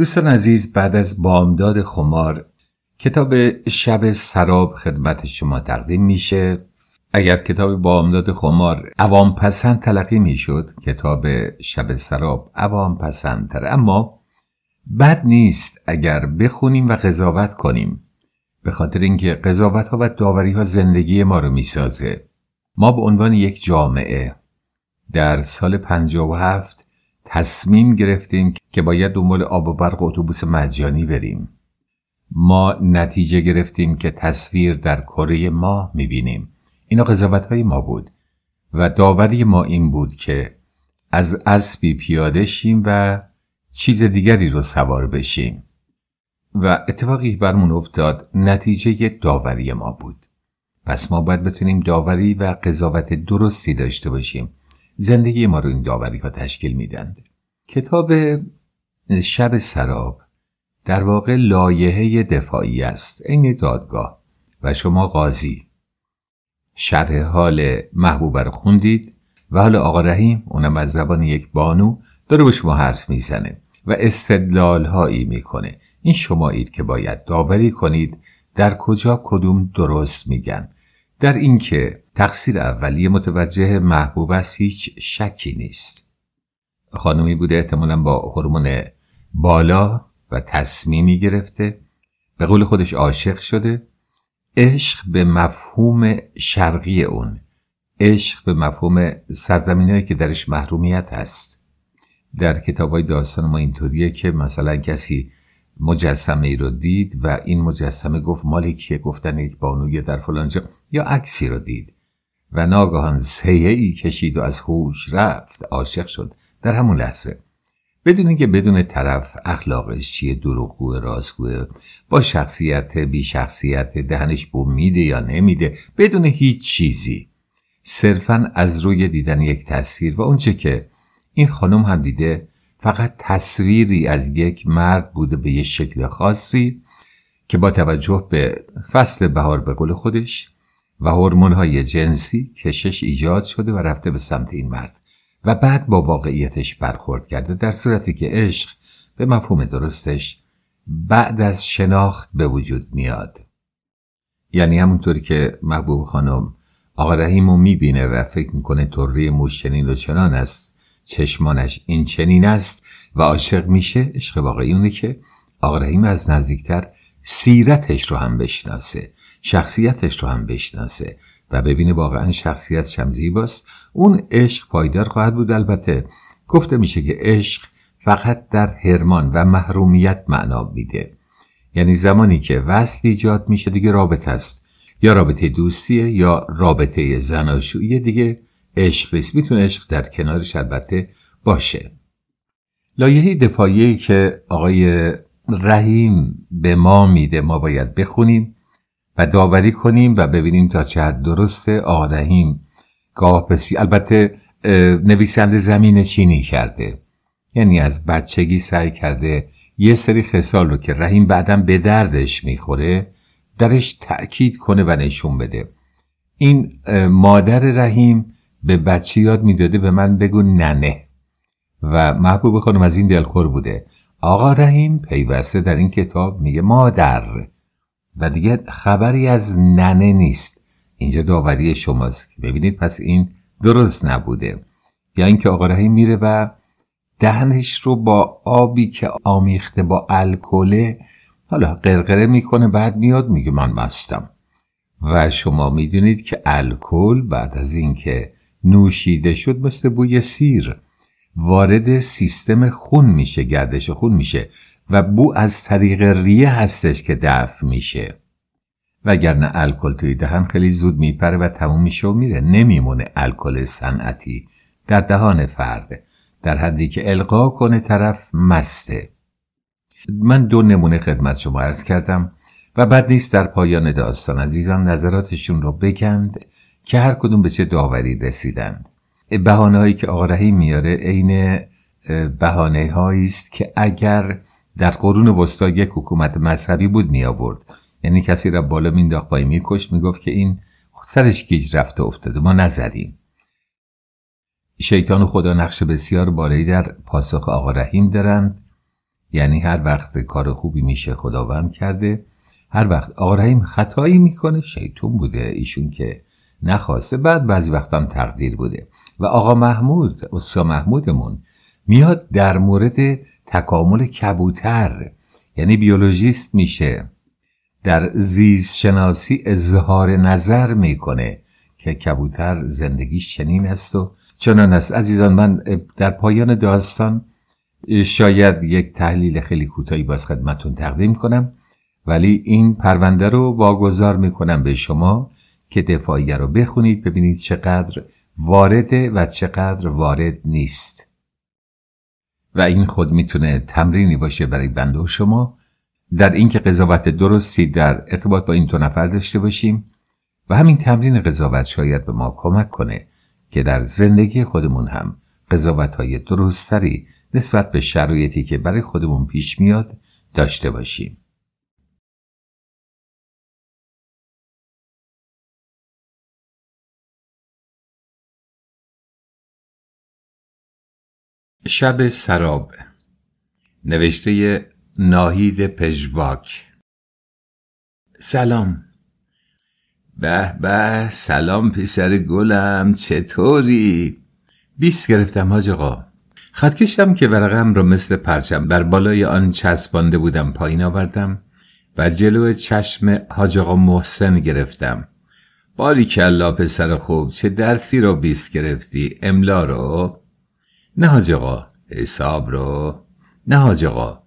دوستان عزیز بعد از بامداد خمار کتاب شب سراب خدمت شما تقدیم میشه اگر کتاب بامداد خمار عوام پسند تلقی میشد کتاب شب سراب عوام پسند تر. اما بد نیست اگر بخونیم و قضاوت کنیم به خاطر اینکه قضاوت ها و داوری ها زندگی ما رو میسازه ما به عنوان یک جامعه در سال 57 تصمیم گرفتیم که باید دنبال آب و برق اتوبوس مجانی بریم ما نتیجه گرفتیم که تصویر در کره ما میبینیم اینا قضاوت های ما بود و داوری ما این بود که از اسبی پیاده شیم و چیز دیگری رو سوار بشیم و اتفاقی برمون افتاد نتیجه داوری ما بود پس ما باید بتونیم داوری و قضاوت درستی داشته باشیم زندگی ما رو این داوری ها تشکیل میدند کتاب شب سراب در واقع لایحه دفاعی است این دادگاه و شما قاضی شرح حال محبوبه رو خوندید و حال آقا رحیم اونم از زبان یک بانو داره به شما حرف میزنه و استدلال هایی میکنه این شما اید که باید داوری کنید در کجا کدوم درست میگن در اینکه تقصیر اولیه متوجه محبوب است هیچ شکی نیست خانمی بوده احتمالا با هورمون بالا و تصمیمی گرفته به قول خودش عاشق شده عشق به مفهوم شرقی اون عشق به مفهوم سرزمینهایی که درش محرومیت هست در کتاب های داستان ما اینطوریه که مثلا کسی مجسمه ای رو دید و این مجسمه گفت مال که گفتن یک بانوی در جا یا عکسی رو دید و ناگهان سیه ای کشید و از هوش رفت عاشق شد در همون لحظه بدون اینکه بدون طرف اخلاقش چیه دروغگو رازگوه با شخصیت بی شخصیت دهنش بو میده یا نمیده بدون هیچ چیزی صرفا از روی دیدن یک تصویر و اونچه که این خانم هم دیده فقط تصویری از یک مرد بوده به یه شکل خاصی که با توجه به فصل بهار به قول خودش و هورمون های جنسی کشش ایجاد شده و رفته به سمت این مرد و بعد با واقعیتش برخورد کرده در صورتی که عشق به مفهوم درستش بعد از شناخت به وجود میاد یعنی همونطوری که محبوب خانم آقا رحیم رو میبینه و فکر میکنه طوری موش چنین و چنان است چشمانش این چنین است و عاشق میشه عشق واقعی اونه که آقا رحیم از نزدیکتر سیرتش رو هم بشناسه شخصیتش رو هم بشناسه و ببینه واقعا شخصیت شم باست اون عشق پایدار خواهد بود البته گفته میشه که عشق فقط در هرمان و محرومیت معنا میده یعنی زمانی که وصل ایجاد میشه دیگه رابطه است یا رابطه دوستیه یا رابطه زناشویی دیگه عشق نیست میتونه عشق در کنارش البته باشه لایه دفاعی که آقای رحیم به ما میده ما باید بخونیم و داوری کنیم و ببینیم تا چه حد درسته آقا گاه البته نویسنده زمین چینی کرده یعنی از بچگی سعی کرده یه سری خصال رو که رحیم بعدا به دردش میخوره درش تأکید کنه و نشون بده این مادر رحیم به بچه یاد میداده به من بگو ننه و محبوب خانم از این دلخور بوده آقا رحیم پیوسته در این کتاب میگه مادر و دیگه خبری از ننه نیست اینجا داوری شماست ببینید پس این درست نبوده یا یعنی اینکه آقا رحیم میره و دهنش رو با آبی که آمیخته با الکل حالا قرقره میکنه بعد میاد میگه من مستم و شما میدونید که الکل بعد از اینکه نوشیده شد مثل بوی سیر وارد سیستم خون میشه گردش خون میشه و بو از طریق ریه هستش که دفع میشه وگرنه الکل توی دهن خیلی زود میپره و تموم میشه و میره نمیمونه الکل صنعتی در دهان فرد در حدی که القا کنه طرف مسته من دو نمونه خدمت شما عرض کردم و بعد نیست در پایان داستان عزیزان نظراتشون رو بگند که هر کدوم به چه داوری رسیدند هایی که آقا رحیم میاره عین بهانههایی است که اگر در قرون وسطا یک حکومت مذهبی بود می آورد یعنی کسی را بالا مینداخت پای میکش میگفت که این سرش گیج رفته افتاده ما نزدیم شیطان و خدا نقش بسیار بالایی در پاسخ آقا رحیم دارند یعنی هر وقت کار خوبی میشه خداوند کرده هر وقت آقا رحیم خطایی میکنه شیطان بوده ایشون که نخواسته بعد بعضی هم تقدیر بوده و آقا محمود استا محمودمون میاد در مورد تکامل کبوتر یعنی بیولوژیست میشه در زیست شناسی اظهار نظر میکنه که کبوتر زندگیش چنین است و چنان است عزیزان من در پایان داستان شاید یک تحلیل خیلی کوتاهی باز خدمتون تقدیم کنم ولی این پرونده رو واگذار میکنم به شما که دفاعیه رو بخونید ببینید چقدر وارده و چقدر وارد نیست و این خود میتونه تمرینی باشه برای بنده و شما در اینکه قضاوت درستی در ارتباط با این دو نفر داشته باشیم و همین تمرین قضاوت شاید به ما کمک کنه که در زندگی خودمون هم قضاوت های درستری نسبت به شرایطی که برای خودمون پیش میاد داشته باشیم شب سراب نوشته ناهید پژواک سلام به به سلام پسر گلم چطوری بیست گرفتم حاج آقا خط کشم که ورقم را مثل پرچم بر بالای آن چسبانده بودم پایین آوردم و جلو چشم حاج محسن گرفتم باری کلا پسر خوب چه درسی رو بیست گرفتی املا رو نه حاج آقا حساب رو نه حاج آقا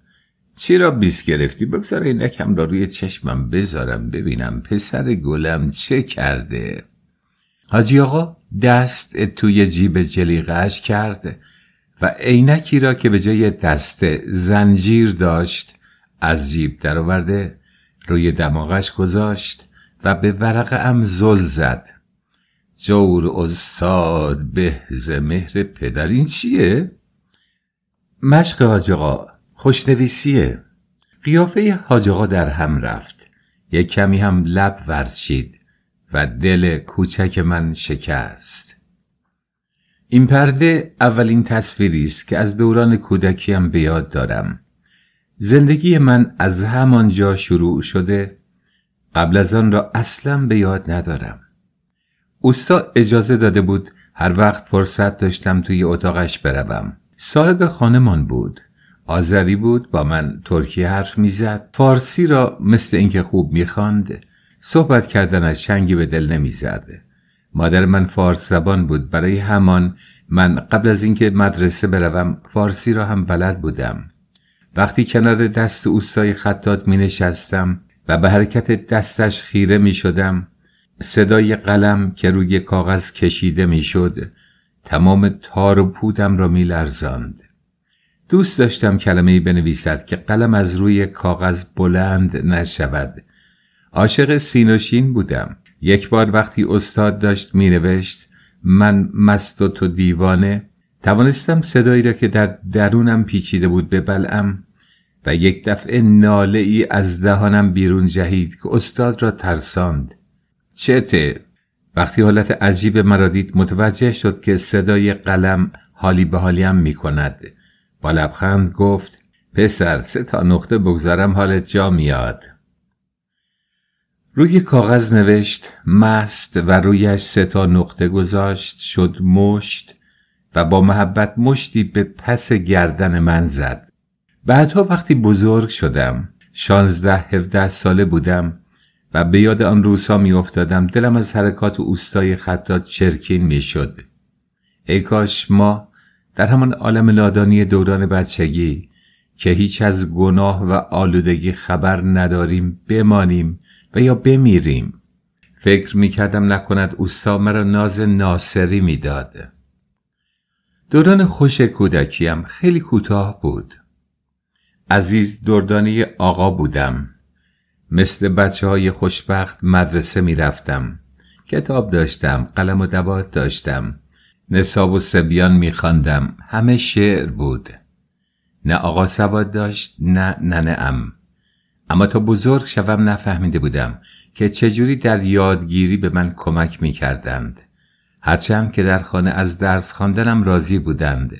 چی را بیس گرفتی بگذار اینکم را روی چشمم بذارم ببینم پسر گلم چه کرده حاجی آقا دست توی جیب جلیقش کرد و عینکی را که به جای دسته زنجیر داشت از جیب درآورده روی دماغش گذاشت و به ورقه ام زل زد جور استاد به مهر پدر این چیه مشق حاجقا، خوشنویسیه قیافه حاجقا در هم رفت یک کمی هم لب ورچید و دل کوچک من شکست این پرده اولین تصویری است که از دوران کودکیم به یاد دارم زندگی من از همانجا شروع شده قبل از آن را اصلا به یاد ندارم اوستا اجازه داده بود هر وقت فرصت داشتم توی اتاقش بروم صاحب خانمان بود آذری بود با من ترکی حرف میزد فارسی را مثل اینکه خوب میخواند صحبت کردن از چنگی به دل نمیزد مادر من فارس زبان بود برای همان من قبل از اینکه مدرسه بروم فارسی را هم بلد بودم وقتی کنار دست اوستای خطات می نشستم و به حرکت دستش خیره می شدم صدای قلم که روی کاغذ کشیده میشد تمام تار و پودم را میلرزاند دوست داشتم کلمه ای بنویسد که قلم از روی کاغذ بلند نشود عاشق سینوشین بودم یک بار وقتی استاد داشت مینوشت من مست و تو دیوانه توانستم صدایی را که در درونم پیچیده بود بلعم و یک دفعه ناله ای از دهانم بیرون جهید که استاد را ترساند چته وقتی حالت عجیب مرا دید متوجه شد که صدای قلم حالی به حالیم می کند با لبخند گفت پسر سه تا نقطه بگذارم حالت جا میاد روی کاغذ نوشت مست و رویش سه تا نقطه گذاشت شد مشت و با محبت مشتی به پس گردن من زد بعدها وقتی بزرگ شدم شانزده هفده ساله بودم و به یاد آن روزها میافتادم دلم از حرکات اوستای خطات چرکین میشد ای کاش ما در همان عالم لادانی دوران بچگی که هیچ از گناه و آلودگی خبر نداریم بمانیم و یا بمیریم فکر میکردم نکند اوستا مرا ناز ناصری میداد دوران خوش کودکیم خیلی کوتاه بود عزیز دردانی آقا بودم مثل بچه های خوشبخت مدرسه می رفتم. کتاب داشتم، قلم و دوات داشتم. نصاب و سبیان می خاندم. همه شعر بود. نه آقا سواد داشت نه ننه ام. اما تا بزرگ شوم نفهمیده بودم که چجوری در یادگیری به من کمک می کردند. هرچند که در خانه از درس خواندنم راضی بودند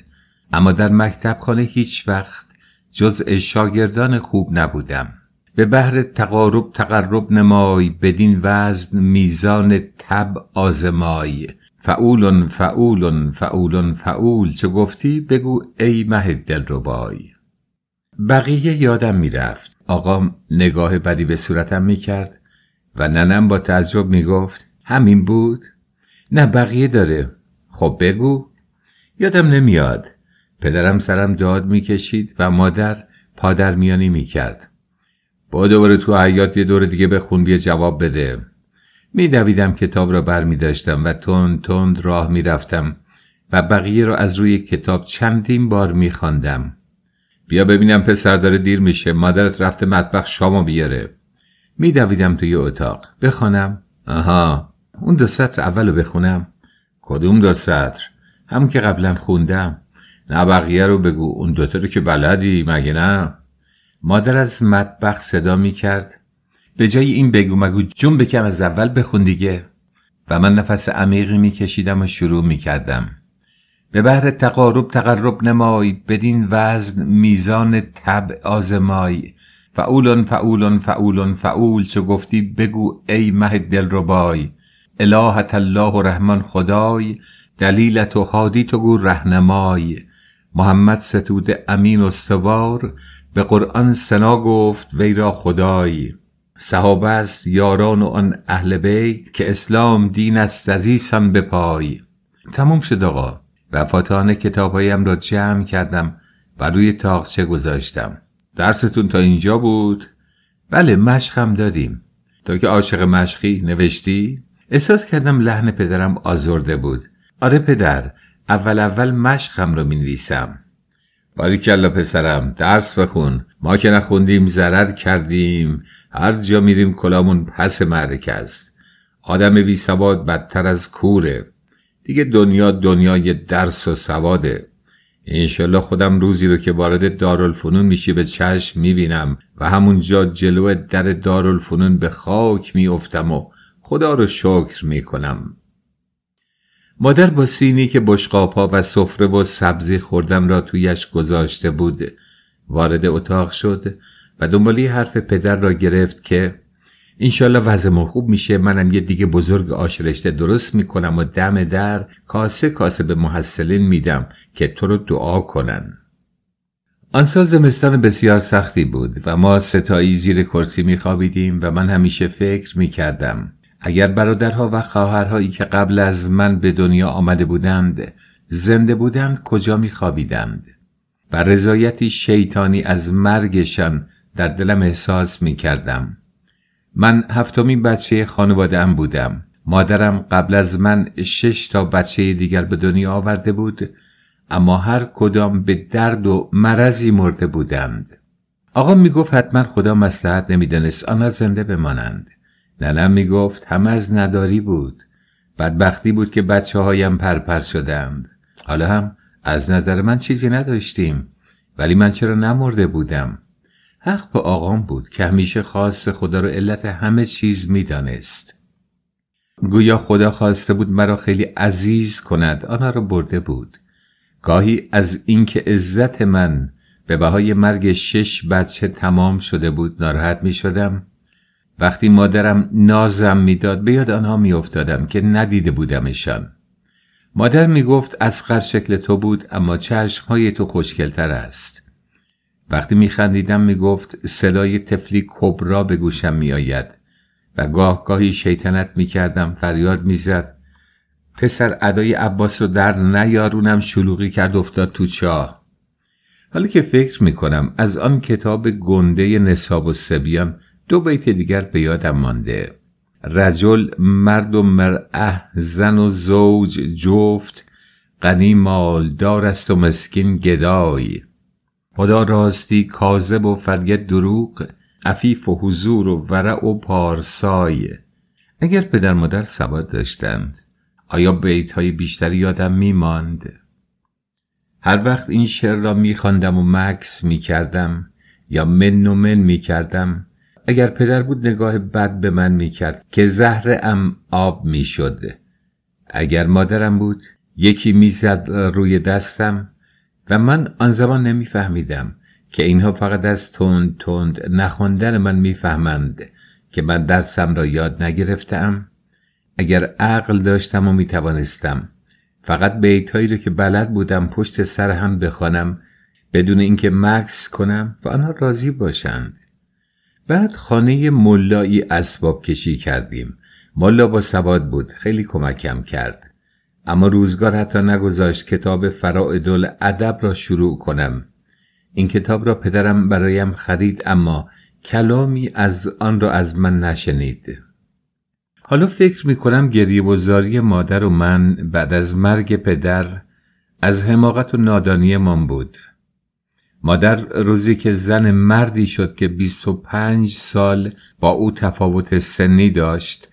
اما در مکتب خانه هیچ وقت جز شاگردان خوب نبودم. به بهر تقارب تقرب نمای بدین وزن میزان تب آزمای فعولون فعولون فعولون فعول چه گفتی بگو ای مه ربای بقیه یادم میرفت آقام نگاه بدی به صورتم میکرد و ننم با تعجب میگفت همین بود نه بقیه داره خب بگو یادم نمیاد پدرم سرم داد میکشید و مادر پادر میانی میکرد با دوباره تو حیات یه دور دیگه بخون بیا جواب بده میدویدم کتاب را بر می داشتم و تند تند راه میرفتم و بقیه را از روی کتاب چندین بار می میخواندم. بیا ببینم پسر داره دیر میشه مادرت رفته مطبخ شامو بیاره میدویدم توی اتاق بخونم. آها اون دو سطر اولو بخونم کدوم دو سطر هم که قبلا خوندم نه بقیه رو بگو اون دوتا رو که بلدی مگه نه مادر از مطبخ صدا می کرد به جای این بگو مگو جون بکن از اول بخون دیگه و من نفس عمیقی می کشیدم و شروع می کردم به بهر تقارب تقرب نمای بدین وزن میزان تب آزمای فعولن فعولن فعولن فعول چو گفتی بگو ای مه ربای الهت الله و رحمان خدای دلیلت و هادی تو گو رهنمای محمد ستود امین و سوار به قرآن سنا گفت وی را خدای صحابه است یاران و آن اهل بیت که اسلام دین است زیستم هم به پای تموم شد آقا وفاتان کتابهایم را جمع کردم و روی تاقچه گذاشتم درستون تا اینجا بود بله مشخم دادیم تا که عاشق مشخی نوشتی احساس کردم لحن پدرم آزرده بود آره پدر اول اول مشخم رو می باری کلا پسرم درس بخون ما که نخوندیم ضرر کردیم هر جا میریم کلامون پس معرکه است آدم بی سواد بدتر از کوره دیگه دنیا دنیای درس و سواده انشالله خودم روزی رو که وارد دارالفنون میشی به چشم میبینم و همونجا جلو در دارالفنون به خاک میافتم و خدا رو شکر میکنم مادر با سینی که بشقاپا و سفره و سبزی خوردم را تویش گذاشته بود وارد اتاق شد و دنبالی حرف پدر را گرفت که انشالله وضع خوب میشه منم یه دیگه بزرگ آشرشته درست میکنم و دم در کاسه کاسه به محسلین میدم که تو رو دعا کنن آن سال زمستان بسیار سختی بود و ما ستایی زیر کرسی میخوابیدیم و من همیشه فکر میکردم اگر برادرها و خواهرهایی که قبل از من به دنیا آمده بودند زنده بودند کجا خوابیدند؟ و رضایتی شیطانی از مرگشان در دلم احساس میکردم من هفتمین بچه خانواده ام بودم مادرم قبل از من شش تا بچه دیگر به دنیا آورده بود اما هر کدام به درد و مرضی مرده بودند آقا گفت حتما خدا مسلحت نمیدانست آنها زنده بمانند ننم میگفت هم از نداری بود بدبختی بود که بچه هایم پرپر شدند حالا هم از نظر من چیزی نداشتیم ولی من چرا نمرده بودم حق به آقام بود که همیشه خاص خدا رو علت همه چیز میدانست گویا خدا خواسته بود مرا خیلی عزیز کند آن را برده بود گاهی از اینکه عزت من به بهای مرگ شش بچه تمام شده بود ناراحت می شدم وقتی مادرم نازم میداد به یاد آنها میافتادم که ندیده بودمشان مادر میگفت اسقر شکل تو بود اما چشمهای تو خوشگلتر است وقتی میخندیدم میگفت صدای تفلی کبرا به گوشم میآید و گاه گاهی شیطنت میکردم فریاد میزد پسر ادای عباس رو در نیارونم شلوغی کرد افتاد تو چاه حالا که فکر میکنم از آن کتاب گنده نصاب و سبیان دو بیت دیگر به یادم مانده رجل مرد و مرعه زن و زوج جفت غنی مالدار است و مسکین گدای خدا راستی کاذب و فریت دروغ عفیف و حضور و ورع و پارسای اگر پدر مادر سواد داشتند آیا بیت های بیشتری یادم میماند هر وقت این شعر را میخواندم و مکس میکردم یا من و من میکردم اگر پدر بود نگاه بد به من میکرد که زهرم ام آب میشد اگر مادرم بود یکی میزد روی دستم و من آن زمان نمیفهمیدم که اینها فقط از تند تند نخوندن من میفهمند که من درسم را یاد نگرفتم اگر عقل داشتم و میتوانستم فقط بیتایی رو که بلد بودم پشت سر هم بخوانم بدون اینکه مکس کنم و آنها راضی باشند بعد خانه ملایی اسباب کشی کردیم ملا با سواد بود خیلی کمکم کرد اما روزگار حتی نگذاشت کتاب فرائدل ادب را شروع کنم این کتاب را پدرم برایم خرید اما کلامی از آن را از من نشنید حالا فکر می کنم گریه مادر و من بعد از مرگ پدر از حماقت و نادانی من بود مادر روزی که زن مردی شد که 25 سال با او تفاوت سنی داشت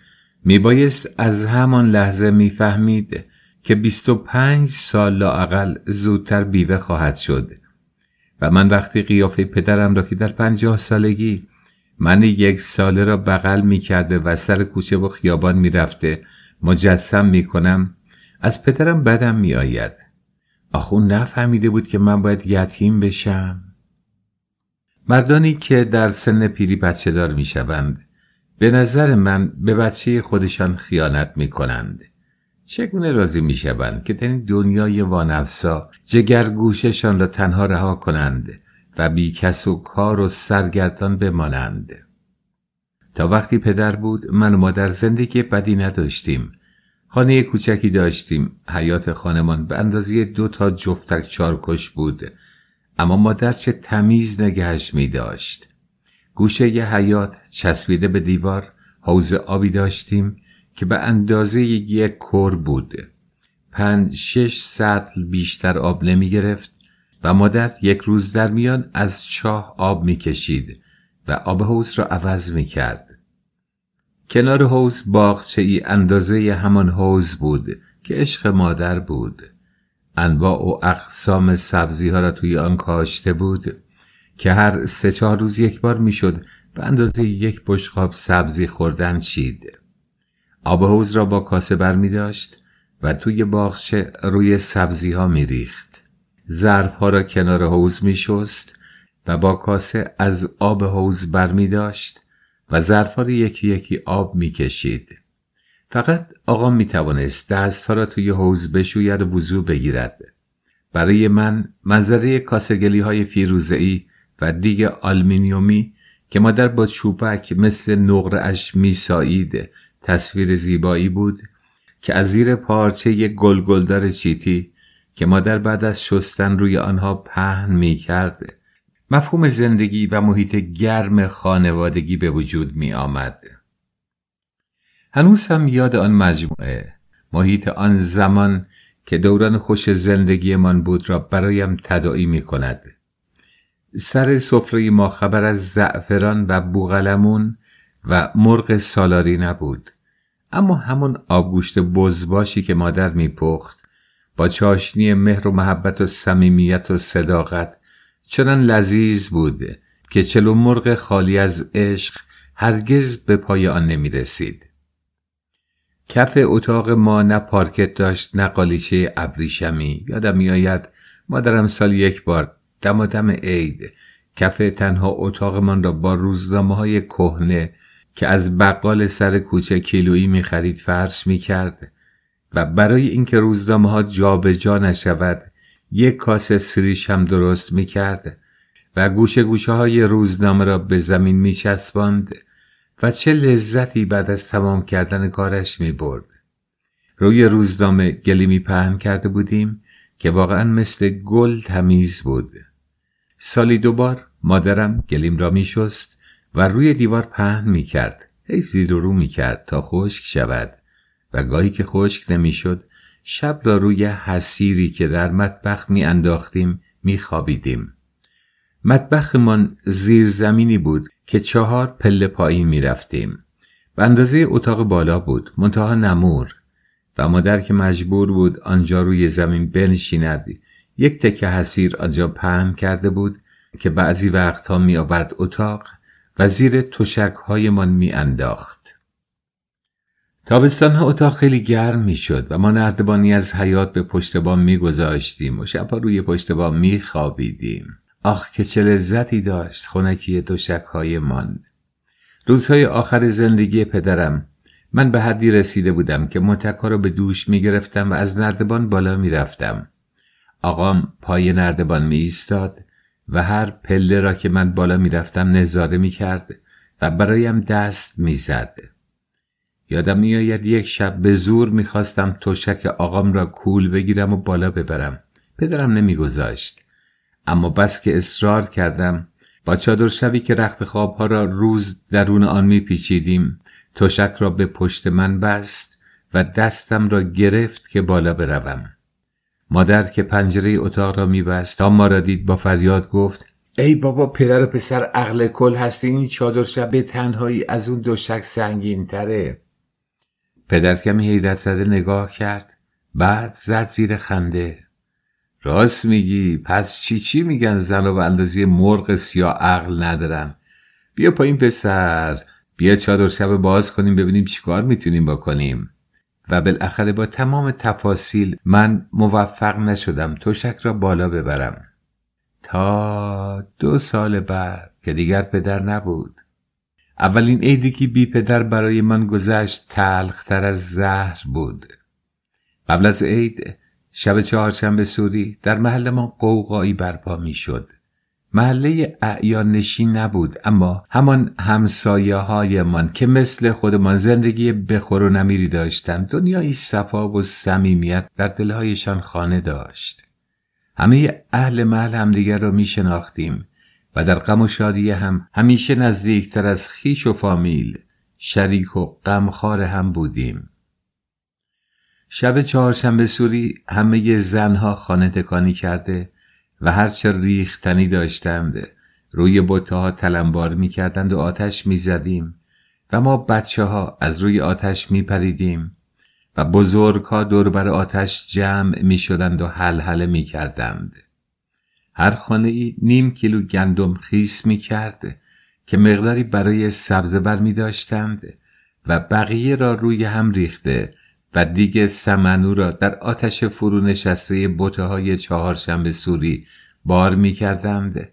میبایست از همان لحظه میفهمید که 25 سال لاقل زودتر بیوه خواهد شد و من وقتی قیافه پدرم را که در 50 سالگی من یک ساله را بغل می کرده و سر کوچه و خیابان می مجسم می از پدرم بدم می آخون نفهمیده بود که من باید یتیم بشم مردانی که در سن پیری بچه دار می شوند به نظر من به بچه خودشان خیانت می کنند چگونه راضی می شوند که در این دنیای وانفسا جگرگوششان را تنها رها کنند و بی کس و کار و سرگردان بمانند تا وقتی پدر بود من و مادر زندگی بدی نداشتیم خانه کوچکی داشتیم حیات خانمان به اندازه دو تا جفتک چارکش بود اما مادر چه تمیز نگهش می داشت گوشه ی حیات چسبیده به دیوار حوز آبی داشتیم که به اندازه یک کر بود پنج شش سطل بیشتر آب نمی گرفت و مادر یک روز در میان از چاه آب می و آب حوز را عوض می کرد کنار حوز باغچه ای اندازه همان حوز بود که عشق مادر بود انواع و اقسام سبزی ها را توی آن کاشته بود که هر سه چهار روز یک بار میشد به اندازه یک بشقاب سبزی خوردن چید آب حوز را با کاسه بر می داشت و توی باغچه روی سبزی ها می ریخت ها را کنار حوز می شست و با کاسه از آب حوز بر می داشت و ظرفا یکی یکی آب میکشید فقط آقا میتوانست دستها را توی حوز بشوید و وضوع بگیرد برای من منظره کاسگلی های ای و دیگه آلمینیومی که مادر با چوبک مثل نقرهاش میسایید تصویر زیبایی بود که از زیر پارچه گلگلدار چیتی که مادر بعد از شستن روی آنها پهن می کرده مفهوم زندگی و محیط گرم خانوادگی به وجود می آمد. هنوز هم یاد آن مجموعه محیط آن زمان که دوران خوش من بود را برایم تداعی می کند. سر سفره ما خبر از زعفران و بوغلمون و مرغ سالاری نبود اما همون آبگوشت بزباشی که مادر پخت با چاشنی مهر و محبت و صمیمیت و صداقت چنان لذیذ بود که چلو مرغ خالی از عشق هرگز به پای آن نمی رسید. کف اتاق ما نه پارکت داشت نه قالیچه ابریشمی یادم میآید مادرم سال یک بار دم دم عید کف تنها اتاقمان را با روزنامه های کهنه که از بقال سر کوچه کیلویی میخرید فرش میکرد و برای اینکه روزنامه ها جابجا جا نشود یک کاسه سریش هم درست میکرد و گوشه گوشه های روزنامه را به زمین می و چه لذتی بعد از تمام کردن کارش میبرد روی روزنامه گلیمی پهن کرده بودیم که واقعا مثل گل تمیز بود. سالی دوبار مادرم گلیم را میشست و روی دیوار پهن میکرد، هی زیر و رو میکرد تا خشک شود و گاهی که خشک نمیشد شب را روی حسیری که در مطبخ می انداختیم می خوابیدیم. من زیر زمینی بود که چهار پله پایین می رفتیم. به اندازه اتاق بالا بود منتها نمور و مادر که مجبور بود آنجا روی زمین بنشیند یک تکه حسیر آنجا پهن کرده بود که بعضی وقتها می آورد اتاق و زیر تشک من می انداخت. تابستانها اتاق خیلی گرم میشد و ما نردبانی از حیات به پشت بام میگذاشتیم و شبها روی پشت بام خوابیدیم. آخ که چه لذتی داشت خونکی های من روزهای آخر زندگی پدرم من به حدی رسیده بودم که متکا رو به دوش گرفتم و از نردبان بالا میرفتم آقام پای نردبان می ایستاد و هر پله را که من بالا میرفتم نظاره می کرد و برایم دست میزد. یادم میآید یک شب به زور میخواستم توشک آقام را کول بگیرم و بالا ببرم پدرم نمیگذاشت اما بس که اصرار کردم با چادر شبی که رخت خوابها را روز درون آن میپیچیدیم توشک را به پشت من بست و دستم را گرفت که بالا بروم مادر که پنجره اتاق را میبست تا ما را دید با فریاد گفت ای بابا پدر و پسر عقل کل هستین این چادر شب به تنهایی از اون دوشک سنگین تره پدر کمی حیرت زده نگاه کرد بعد زد زیر خنده راست میگی پس چی چی میگن زن و اندازی مرغ سیاه عقل ندارن بیا پایین پسر بیا چادر شب باز کنیم ببینیم چیکار میتونیم بکنیم و بالاخره با تمام تفاصیل من موفق نشدم توشک را بالا ببرم تا دو سال بعد که دیگر پدر نبود اولین عیدی که بی پدر برای من گذشت تلختر از زهر بود قبل از عید شب چهارشنبه سوری در محل ما قوقایی برپا شد محله اعیان نشین نبود اما همان همسایه های من که مثل خودمان زندگی بخور و نمیری داشتند دنیایی صفا و صمیمیت در دلهایشان خانه داشت همه اهل محل همدیگر را می شناختیم و در غم و شادی هم همیشه نزدیکتر از خیش و فامیل شریک و غمخوار هم بودیم شب چهارشنبه سوری همه زنها خانه تکانی کرده و هرچه ریختنی داشتند روی بطه ها تلمبار می کردند و آتش می زدیم و ما بچه ها از روی آتش می پریدیم و بزرگها ها دور بر آتش جمع می شدند و حلحله می کردند. هر خانه ای نیم کیلو گندم خیس می کرد، که مقداری برای سبزه بر می داشتند و بقیه را روی هم ریخته و دیگه سمنو را در آتش فرو نشسته بوته های چهارشنبه سوری بار می کردند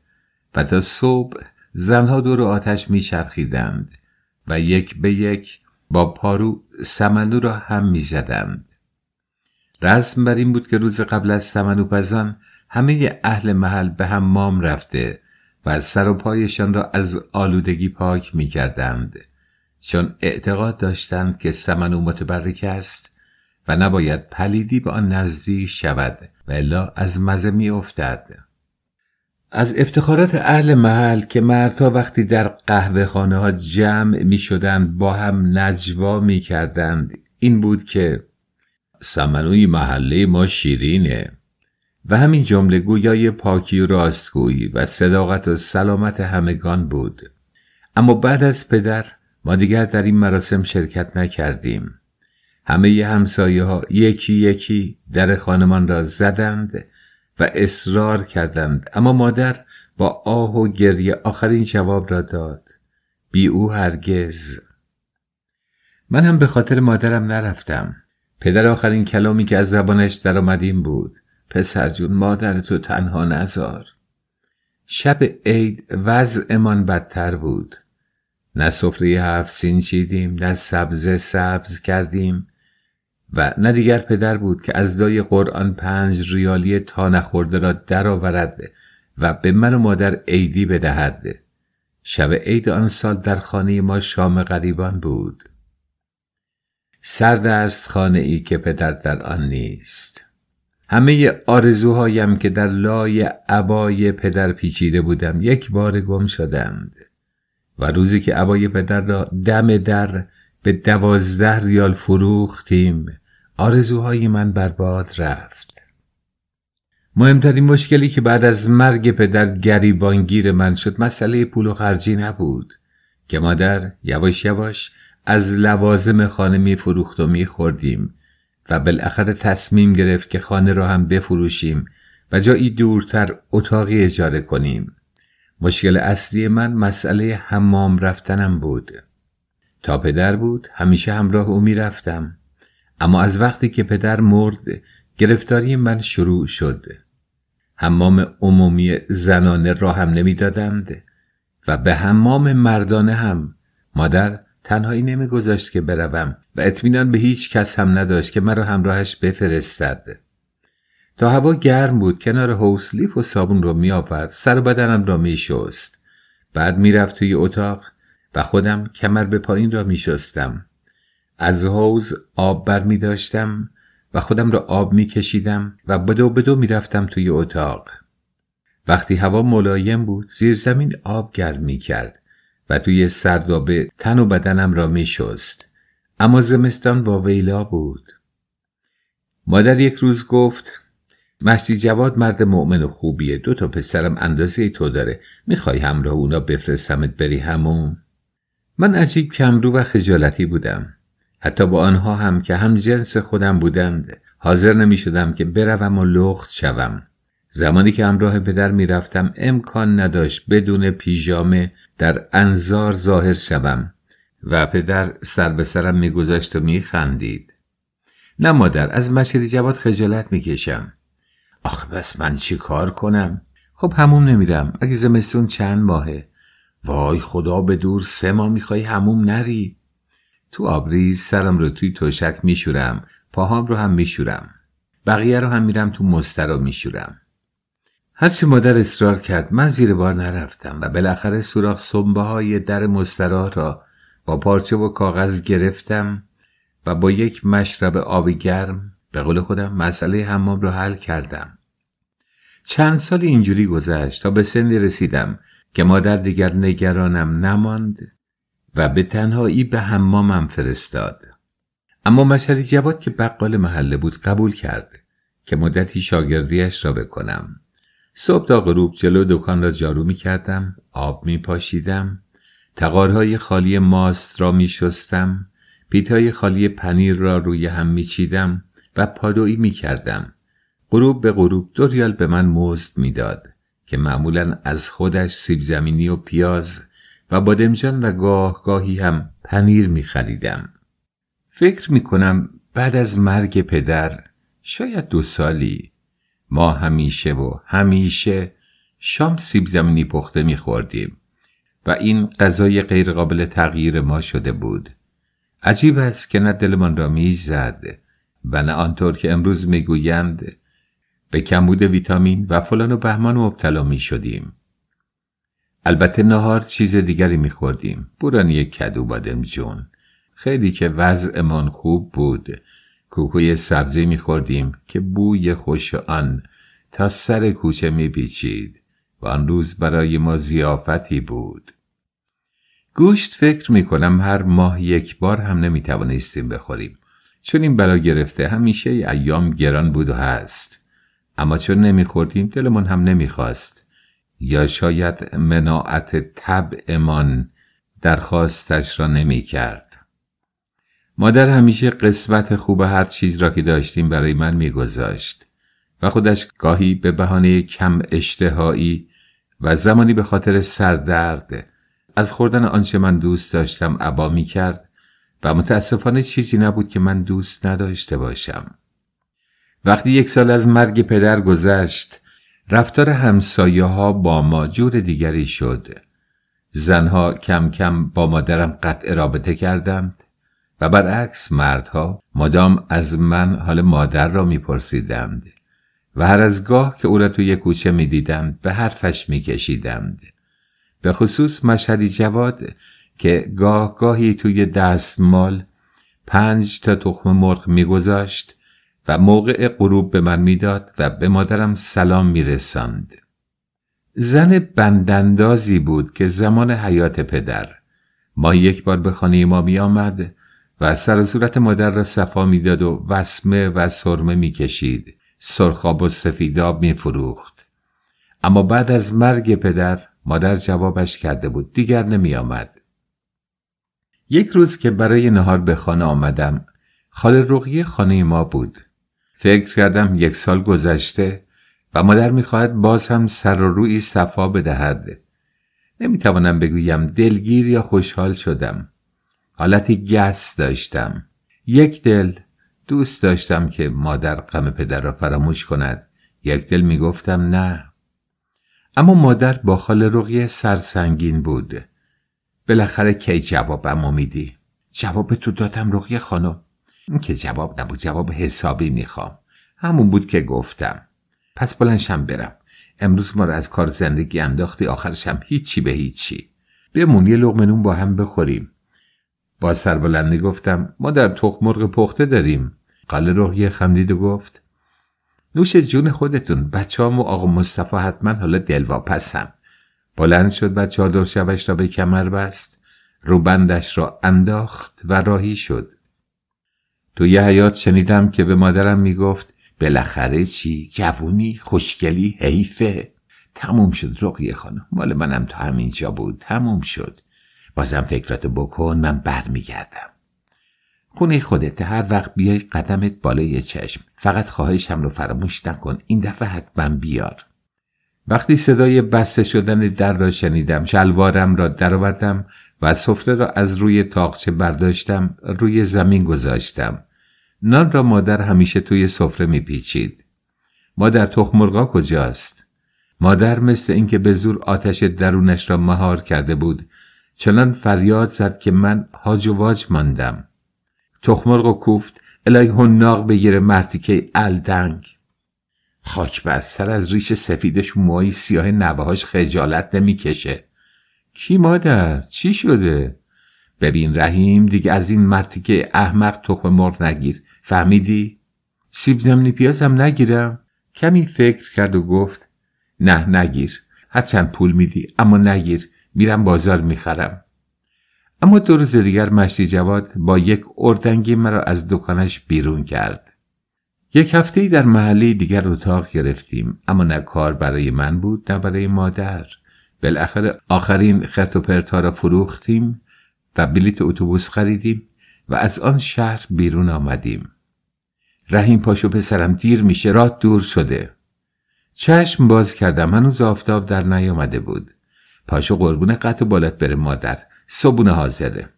و تا صبح زنها دور آتش می شرخیدند و یک به یک با پارو سمنو را هم می زدند. رسم بر این بود که روز قبل از سمنو پزان همه اهل محل به مام رفته و از سر و پایشان را از آلودگی پاک می کردند چون اعتقاد داشتند که سمنو متبرک است و نباید پلیدی به آن نزدیک شود و الا از مزه می افتد. از افتخارات اهل محل که مردها وقتی در قهوه خانه ها جمع می شدند با هم نجوا می کردند این بود که سمنوی محله ما شیرینه و همین جمله گویای پاکی و راستگویی و صداقت و سلامت همگان بود اما بعد از پدر ما دیگر در این مراسم شرکت نکردیم همه همسایه ها یکی یکی در خانمان را زدند و اصرار کردند اما مادر با آه و گریه آخرین جواب را داد بی او هرگز من هم به خاطر مادرم نرفتم پدر آخرین کلامی که از زبانش در آمدیم بود پسر جون مادر تو تنها نزار شب عید امان بدتر بود نه سفره هفت سین چیدیم نه سبزه سبز کردیم و نه دیگر پدر بود که از دای قرآن پنج ریالی تا نخورده را درآورد و به من و مادر عیدی بدهد شب عید آن سال در خانه ما شام غریبان بود سرد است خانه ای که پدر در آن نیست همه آرزوهایم که در لای عبای پدر پیچیده بودم یک بار گم شدند و روزی که عبای پدر را دم در به دوازده ریال فروختیم آرزوهای من برباد رفت مهمترین مشکلی که بعد از مرگ پدر گریبانگیر من شد مسئله پول و خرجی نبود که مادر یواش یواش از لوازم خانه میفروخت فروخت و می خوردیم و بالاخره تصمیم گرفت که خانه را هم بفروشیم و جایی دورتر اتاقی اجاره کنیم. مشکل اصلی من مسئله حمام رفتنم بود. تا پدر بود همیشه همراه او میرفتم. اما از وقتی که پدر مرد گرفتاری من شروع شد. حمام عمومی زنانه را هم نمیدادند و به حمام مردانه هم مادر تنهایی نمیگذاشت که بروم و اطمینان به هیچ کس هم نداشت که مرا همراهش بفرستد تا هوا گرم بود کنار لیف و صابون را میآورد سر و بدنم را شست. بعد میرفت توی اتاق و خودم کمر به پایین را شستم. از حوز آب بر می داشتم و خودم را آب می کشیدم و بدو بدو می رفتم توی اتاق. وقتی هوا ملایم بود زیر زمین آب گرم می کرد و توی سردابه تن و بدنم را می شست. اما زمستان با ویلا بود. مادر یک روز گفت مشتی جواد مرد مؤمن و خوبیه دو تا پسرم اندازه ای تو داره میخوای همراه اونا بفرستمت بری همون من عجیب کمرو و خجالتی بودم حتی با آنها هم که هم جنس خودم بودند حاضر نمی شدم که بروم و لخت شوم زمانی که همراه پدر می امکان نداشت بدون پیژامه در انظار ظاهر شوم و پدر سر به سرم میگذاشت و میخندید نه مادر از مشهدی جواد خجالت میکشم آخه بس من چی کار کنم خب هموم نمیرم اگه زمستون چند ماهه وای خدا به دور سه ماه میخوای هموم نری تو آبریز سرم رو توی توشک میشورم پاهام رو هم میشورم بقیه رو هم میرم تو مسترا میشورم هرچی مادر اصرار کرد من زیر بار نرفتم و بالاخره سوراخ سنبه های در مستراح را با پارچه و کاغذ گرفتم و با یک مشرب آب گرم به قول خودم مسئله حمام را حل کردم چند سال اینجوری گذشت تا به سنی رسیدم که مادر دیگر نگرانم نماند و به تنهایی به حمامم فرستاد اما مشری جواد که بقال محله بود قبول کرد که مدتی شاگردیش را بکنم صبح تا غروب جلو دکان را جارو می کردم، آب می پاشیدم، تقارهای خالی ماست را می شستم، پیتای خالی پنیر را روی هم می چیدم و پادویی می کردم. غروب به غروب دو ریال به من مزد داد که معمولا از خودش سیب زمینی و پیاز و بادمجان و گاه گاهی هم پنیر می خریدم. فکر می کنم بعد از مرگ پدر شاید دو سالی ما همیشه و همیشه شام سیب زمینی پخته میخوردیم و این غذای غیرقابل تغییر ما شده بود عجیب است که نه دلمان را میزد و نه آنطور که امروز میگویند به کمبود ویتامین و فلان و بهمان مبتلا می شدیم. البته نهار چیز دیگری می خوردیم. بورانی کدو بادم جون. خیلی که وضعمان خوب بود کوکوی سبزی میخوردیم که بوی خوش آن تا سر کوچه میپیچید و آن روز برای ما زیافتی بود گوشت فکر میکنم هر ماه یک بار هم نمیتوانستیم بخوریم چون این بلا گرفته همیشه ایام گران بود و هست اما چون نمیخوردیم دلمان هم نمیخواست یا شاید مناعت طبعمان درخواستش را نمیکرد مادر همیشه قسمت خوب هر چیز را که داشتیم برای من میگذاشت و خودش گاهی به بهانه کم اشتهایی و زمانی به خاطر سردرد از خوردن آنچه من دوست داشتم عبا می کرد و متاسفانه چیزی نبود که من دوست نداشته باشم. وقتی یک سال از مرگ پدر گذشت رفتار همسایه ها با ما جور دیگری شد. زنها کم کم با مادرم قطع رابطه کردند و برعکس مردها مدام از من حال مادر را میپرسیدند و هر از گاه که او را توی کوچه میدیدند به حرفش میکشیدند به خصوص مشهدی جواد که گاه گاهی توی دستمال پنج تا تخم مرغ میگذاشت و موقع غروب به من میداد و به مادرم سلام میرساند زن بندندازی بود که زمان حیات پدر ما یک بار به خانه ما می و سر و صورت مادر را صفا میداد و وسمه و سرمه میکشید سرخاب و سفیداب میفروخت اما بعد از مرگ پدر مادر جوابش کرده بود دیگر نمی آمد. یک روز که برای نهار به خانه آمدم خال رقیه خانه ما بود فکر کردم یک سال گذشته و مادر میخواهد باز هم سر و روی صفا بدهد نمیتوانم بگویم دلگیر یا خوشحال شدم حالتی گس داشتم یک دل دوست داشتم که مادر غم پدر را فراموش کند یک دل می گفتم نه اما مادر با خال رقیه سرسنگین بود بالاخره کی جوابم امیدی؟ جواب تو دادم رقیه خانم که جواب نبود جواب حسابی میخوام همون بود که گفتم پس بلنشم برم امروز ما رو از کار زندگی انداختی آخرشم هیچی به هیچی بمون یه لغمنون با هم بخوریم با سربلندی گفتم ما در تخم پخته داریم قله روحیه خندید و گفت نوش جون خودتون بچه هم و آقا مصطفی حتما حالا دلواپسم بلند شد و چادر شبش را به کمر بست روبندش را انداخت و راهی شد تو یه حیات شنیدم که به مادرم میگفت بالاخره چی جوونی خوشگلی حیفه تموم شد رقیه خانم مال منم تا همینجا بود تموم شد بازم فکراتو بکن من برمیگردم خونه خودت هر وقت بیای قدمت بالای چشم فقط خواهشم رو فراموش نکن این دفعه حتما بیار وقتی صدای بسته شدن در را شنیدم شلوارم را درآوردم و سفره را از روی تاقچه برداشتم روی زمین گذاشتم نان را مادر همیشه توی سفره میپیچید مادر تخمرغا کجاست مادر مثل اینکه به زور آتش درونش را مهار کرده بود چنان فریاد زد که من هاج و واج ماندم تخمرق و کوفت الهی هنناق بگیره مردی که الدنگ خاک بر سر از ریش سفیدش موهای سیاه نوهاش خجالت نمیکشه کی مادر چی شده ببین رحیم دیگه از این مردی که احمق تخم مرغ نگیر فهمیدی سیب زمینی هم نگیرم کمی فکر کرد و گفت نه نگیر هرچند پول میدی اما نگیر میرم بازار میخرم اما دو روز دیگر مشتی جواد با یک اردنگی مرا از دکانش بیرون کرد یک هفته در محله دیگر اتاق گرفتیم اما نه کار برای من بود نه برای مادر بالاخره آخرین خط و پرتا را فروختیم و بلیت اتوبوس خریدیم و از آن شهر بیرون آمدیم رحیم پاشو پسرم دیر میشه راه دور شده چشم باز کردم هنوز آفتاب در نیامده بود پاشو قربون قطع بالت بره مادر صبونه حاضره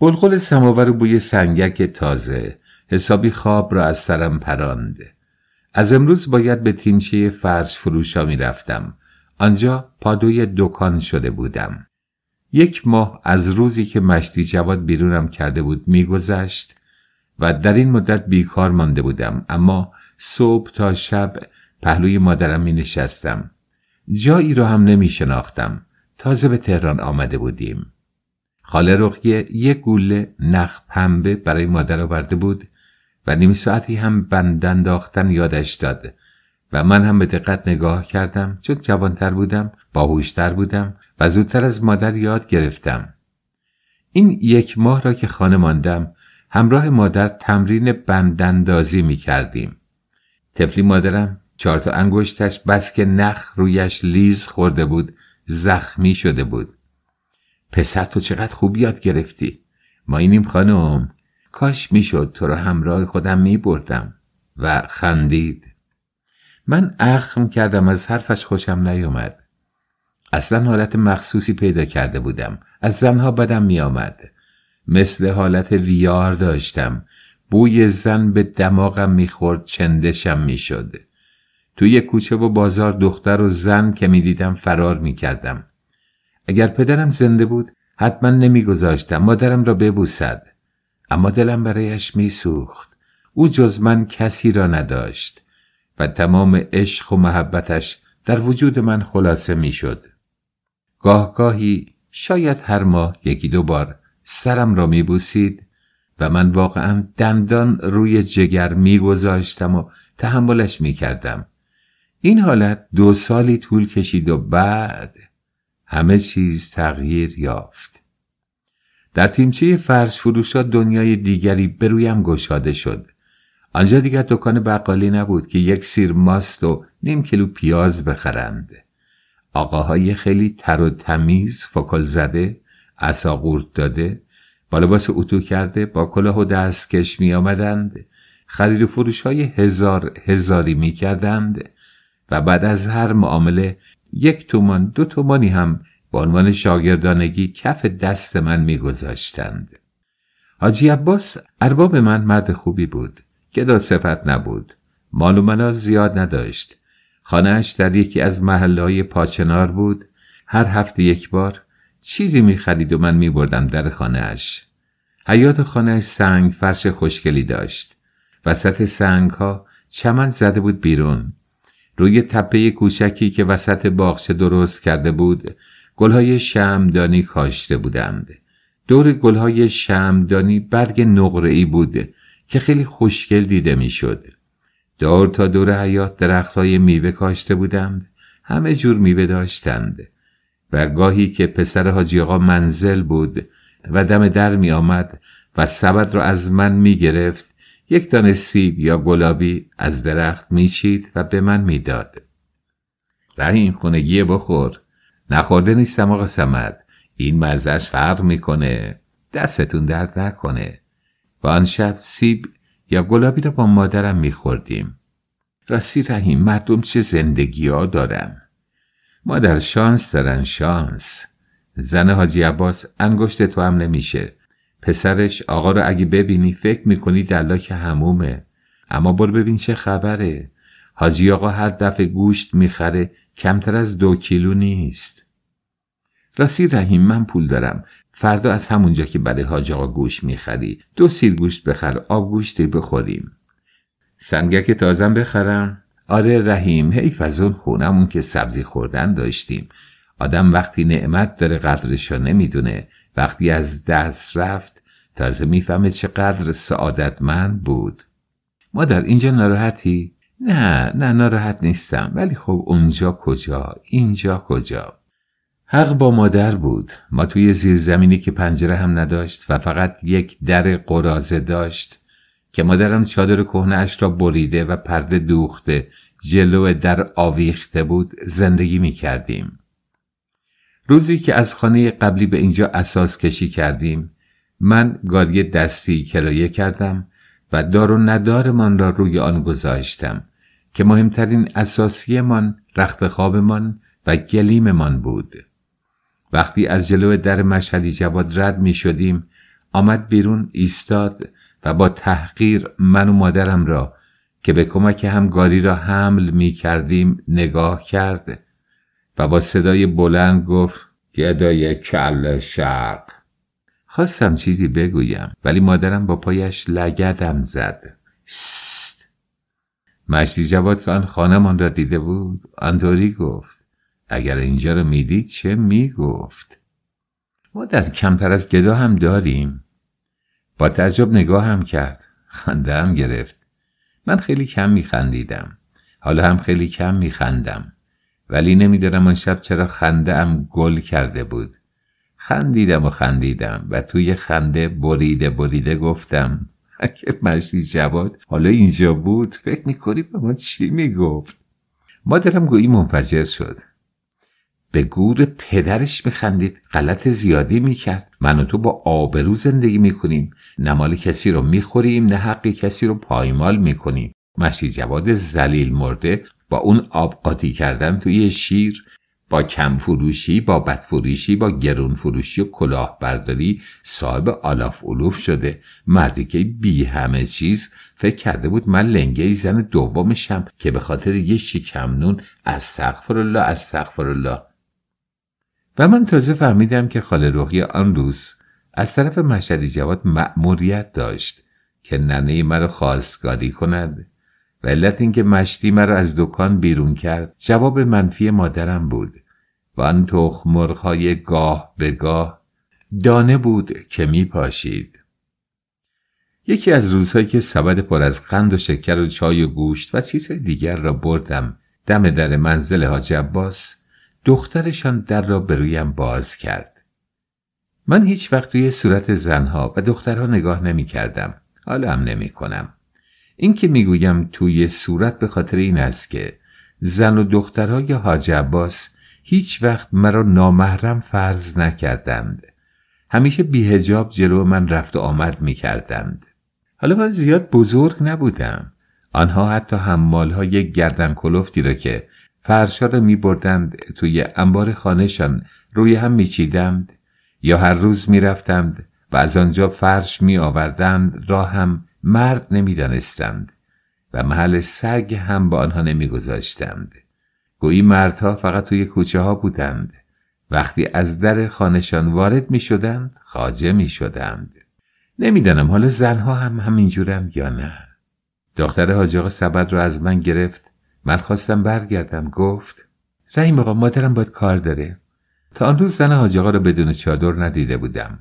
قلقل سماور بوی سنگک تازه حسابی خواب را از سرم پراند از امروز باید به تیمچه فرش فروشا می رفتم. آنجا پادوی دکان شده بودم. یک ماه از روزی که مشتی جواد بیرونم کرده بود میگذشت و در این مدت بیکار مانده بودم اما صبح تا شب پهلوی مادرم می نشستم. جایی را هم نمی شناختم. تازه به تهران آمده بودیم خاله رقیه یک گوله نخ پنبه برای مادر آورده بود و نیم ساعتی هم بند یادش داد و من هم به دقت نگاه کردم چون جوانتر بودم باهوشتر بودم و زودتر از مادر یاد گرفتم این یک ماه را که خانه ماندم همراه مادر تمرین بندندازی می کردیم تفلی مادرم چهار تا انگشتش بس که نخ رویش لیز خورده بود زخمی شده بود پسر تو چقدر خوب یاد گرفتی ما اینیم خانم کاش میشد تو را همراه خودم می بردم و خندید من اخم کردم از حرفش خوشم نیومد اصلا حالت مخصوصی پیدا کرده بودم از زنها بدم آمد مثل حالت ویار داشتم بوی زن به دماغم میخورد چندشم میشد توی کوچه و بازار دختر و زن که دیدم فرار کردم. اگر پدرم زنده بود حتما نمیگذاشتم مادرم را ببوسد اما دلم برایش میسوخت او جز من کسی را نداشت و تمام عشق و محبتش در وجود من خلاصه میشد گاهی شاید هر ماه یکی دو بار سرم را بوسید و من واقعا دندان روی جگر میگذاشتم و تحملش کردم. این حالت دو سالی طول کشید و بعد همه چیز تغییر یافت در تیمچه فرش فروشا دنیای دیگری برویم گشاده شد آنجا دیگر دکان بقالی نبود که یک سیر ماست و نیم کیلو پیاز بخرند آقاهای خیلی تر و تمیز فکل زده عصا داده با لباس اتو کرده با کلاه و دستکش می آمدند خرید و فروش های هزار هزاری می کردند و بعد از هر معامله یک تومان دو تومانی هم به عنوان شاگردانگی کف دست من میگذاشتند. حاجی عباس ارباب من مرد خوبی بود گدا صفت نبود مال و منال زیاد نداشت خانهاش در یکی از محلهای پاچنار بود هر هفته یک بار چیزی میخرید و من میبردم در خانهاش حیات خانهاش سنگ فرش خوشگلی داشت وسط سنگ ها چمن زده بود بیرون روی تپه کوچکی که وسط باغچه درست کرده بود گلهای شمدانی کاشته بودند دور گلهای شمدانی برگ ای بود که خیلی خوشگل دیده میشد دور تا دور حیات درختهای میوه کاشته بودند همه جور میوه داشتند و گاهی که پسر حاجی آقا منزل بود و دم در می آمد و سبد را از من می گرفت یک دانه سیب یا گلابی از درخت میچید و به من میداد رحیم خونگیه بخور نخورده نیستم آقا سمد این مزهش فرق میکنه دستتون درد نکنه و آن شب سیب یا گلابی را با مادرم میخوردیم راستی رحیم مردم چه زندگی ها دارن مادر شانس دارن شانس زن حاجی عباس انگشت تو هم نمیشه پسرش آقا رو اگه ببینی فکر میکنی دلاک همومه اما برو ببین چه خبره حاجی آقا هر دفعه گوشت میخره کمتر از دو کیلو نیست راستی رحیم من پول دارم فردا از همونجا که برای حاج آقا گوشت میخری دو سیر گوشت بخر آب گوشتی بخوریم سنگک تازم بخرم آره رحیم حیف از اون که سبزی خوردن داشتیم آدم وقتی نعمت داره قدرشو نمیدونه وقتی از دست رفت تازه میفهمه چقدر سعادتمند بود مادر اینجا ناراحتی؟ نه نه ناراحت نیستم ولی خب اونجا کجا اینجا کجا حق با مادر بود ما توی زیرزمینی که پنجره هم نداشت و فقط یک در قرازه داشت که مادرم چادر کهنه اش را بریده و پرده دوخته جلو در آویخته بود زندگی می کردیم. روزی که از خانه قبلی به اینجا اساس کشی کردیم من گاری دستی کرایه کردم و دار و ندارمان را روی آن گذاشتم که مهمترین اساسیمان رخت من و گلیممان بود وقتی از جلو در مشهدی جواد رد می شدیم آمد بیرون ایستاد و با تحقیر من و مادرم را که به کمک هم گاری را حمل می کردیم نگاه کرد و با صدای بلند گفت گدای کل شرق خواستم چیزی بگویم ولی مادرم با پایش لگدم زد سست مشتی جواد که آن را دیده بود آنطوری گفت اگر اینجا را میدید چه میگفت ما در کمتر از گدا هم داریم با تعجب نگاه هم کرد خنده هم گرفت من خیلی کم میخندیدم حالا هم خیلی کم میخندم ولی نمیدارم آن شب چرا خنده هم گل کرده بود خندیدم و خندیدم و توی خنده بریده بریده گفتم اگه مجدی جواد حالا اینجا بود فکر میکنی به ما چی میگفت مادرم گویی منفجر شد به گور پدرش میخندید غلط زیادی میکرد من و تو با آبرو زندگی میکنیم نه مال کسی رو میخوریم نه حق کسی رو پایمال میکنیم مشی جواد زلیل مرده با اون آب قاطی کردن توی شیر با کم فروشی، با بد فروشی، با گرون فروشی و کلاهبرداری صاحب آلاف علوف شده مردی که بی همه چیز فکر کرده بود من لنگه زن دومشم که به خاطر یه شکم نون از سقفر الله از سقفر الله و من تازه فهمیدم که خاله روحی آن روز از طرف مشهدی جواد مأموریت داشت که ننه مرا خواستگاری کند و علت اینکه مشتی مرا از دکان بیرون کرد جواب منفی مادرم بود و آن گاه به گاه دانه بود که می پاشید. یکی از روزهایی که سبد پر از قند و شکر و چای و گوشت و چیزهای دیگر را بردم دم در منزل حاج عباس دخترشان در را به رویم باز کرد. من هیچ وقت توی صورت زنها و دخترها نگاه نمی کردم. حالا هم نمی کنم. این که میگویم توی صورت به خاطر این است که زن و دخترهای حاج عباس هیچ وقت مرا نامحرم فرض نکردند همیشه بیهجاب جلو من رفت و آمد میکردند حالا من زیاد بزرگ نبودم آنها حتی های گردن کلفتی را که فرشا را بردند توی انبار خانهشان روی هم چیدند یا هر روز میرفتند و از آنجا فرش می آوردند را هم مرد نمیدانستند و محل سگ هم به آنها نمیگذاشتند گویی مردها فقط توی کوچه ها بودند وقتی از در خانهشان وارد می شدند خاجه می شدند نمیدانم حالا زنها هم همینجورند یا نه دختر حاج سبد را از من گرفت من خواستم برگردم گفت رحیم آقا مادرم باید کار داره تا آن روز زن حاج رو بدون چادر ندیده بودم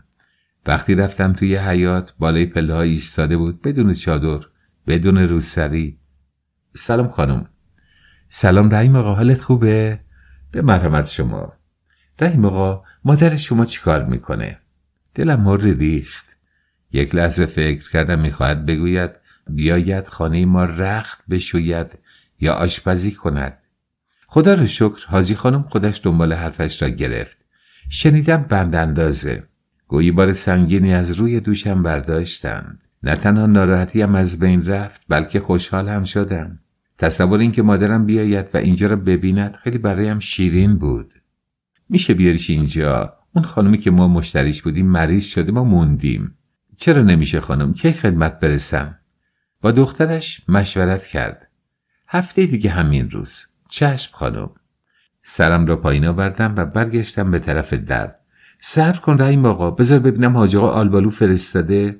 وقتی رفتم توی حیات بالای پله ایستاده بود بدون چادر بدون روسری سلام خانم سلام رحیم آقا حالت خوبه؟ به مرحمت شما رحیم آقا مادر شما چیکار میکنه؟ دلم مرد ریخت یک لحظه فکر کردم میخواهد بگوید بیاید خانه ما رخت بشوید یا آشپزی کند خدا رو شکر حاجی خانم خودش دنبال حرفش را گرفت شنیدم بند اندازه گویی بار سنگینی از روی دوشم برداشتم نه تنها ناراحتیم از بین رفت بلکه خوشحال هم شدم تصور اینکه مادرم بیاید و اینجا را ببیند خیلی برایم شیرین بود میشه بیاریش اینجا اون خانمی که ما مشتریش بودیم مریض شده ما موندیم چرا نمیشه خانم کی خدمت برسم با دخترش مشورت کرد هفته دیگه همین روز چشم خانم سرم را پایین آوردم و برگشتم به طرف در صبر کن رحیم آقا بذار ببینم حاج آقا آلبالو فرستاده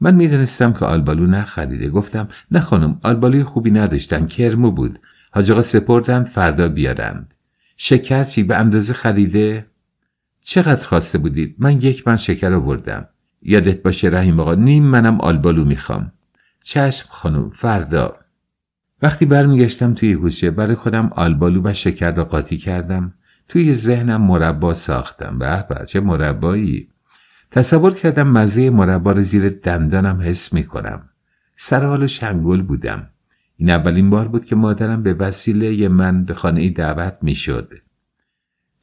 من میدانستم که آلبالو نخریده گفتم نه خانم آلبالوی خوبی نداشتن کرمو بود حاج آقا سپردند فردا بیارند شکر به اندازه خریده چقدر خواسته بودید من یک من شکر آوردم یادت باشه رحیم آقا نیم منم آلبالو میخوام چشم خانم فردا وقتی برمیگشتم توی گوشه برای خودم آلبالو و شکر را قاطی کردم توی ذهنم مربا ساختم به احبه چه مربایی تصور کردم مزه مربا زیر دندانم حس می کنم سر حال شنگل بودم این اولین بار بود که مادرم به وسیله من به خانه دعوت می شد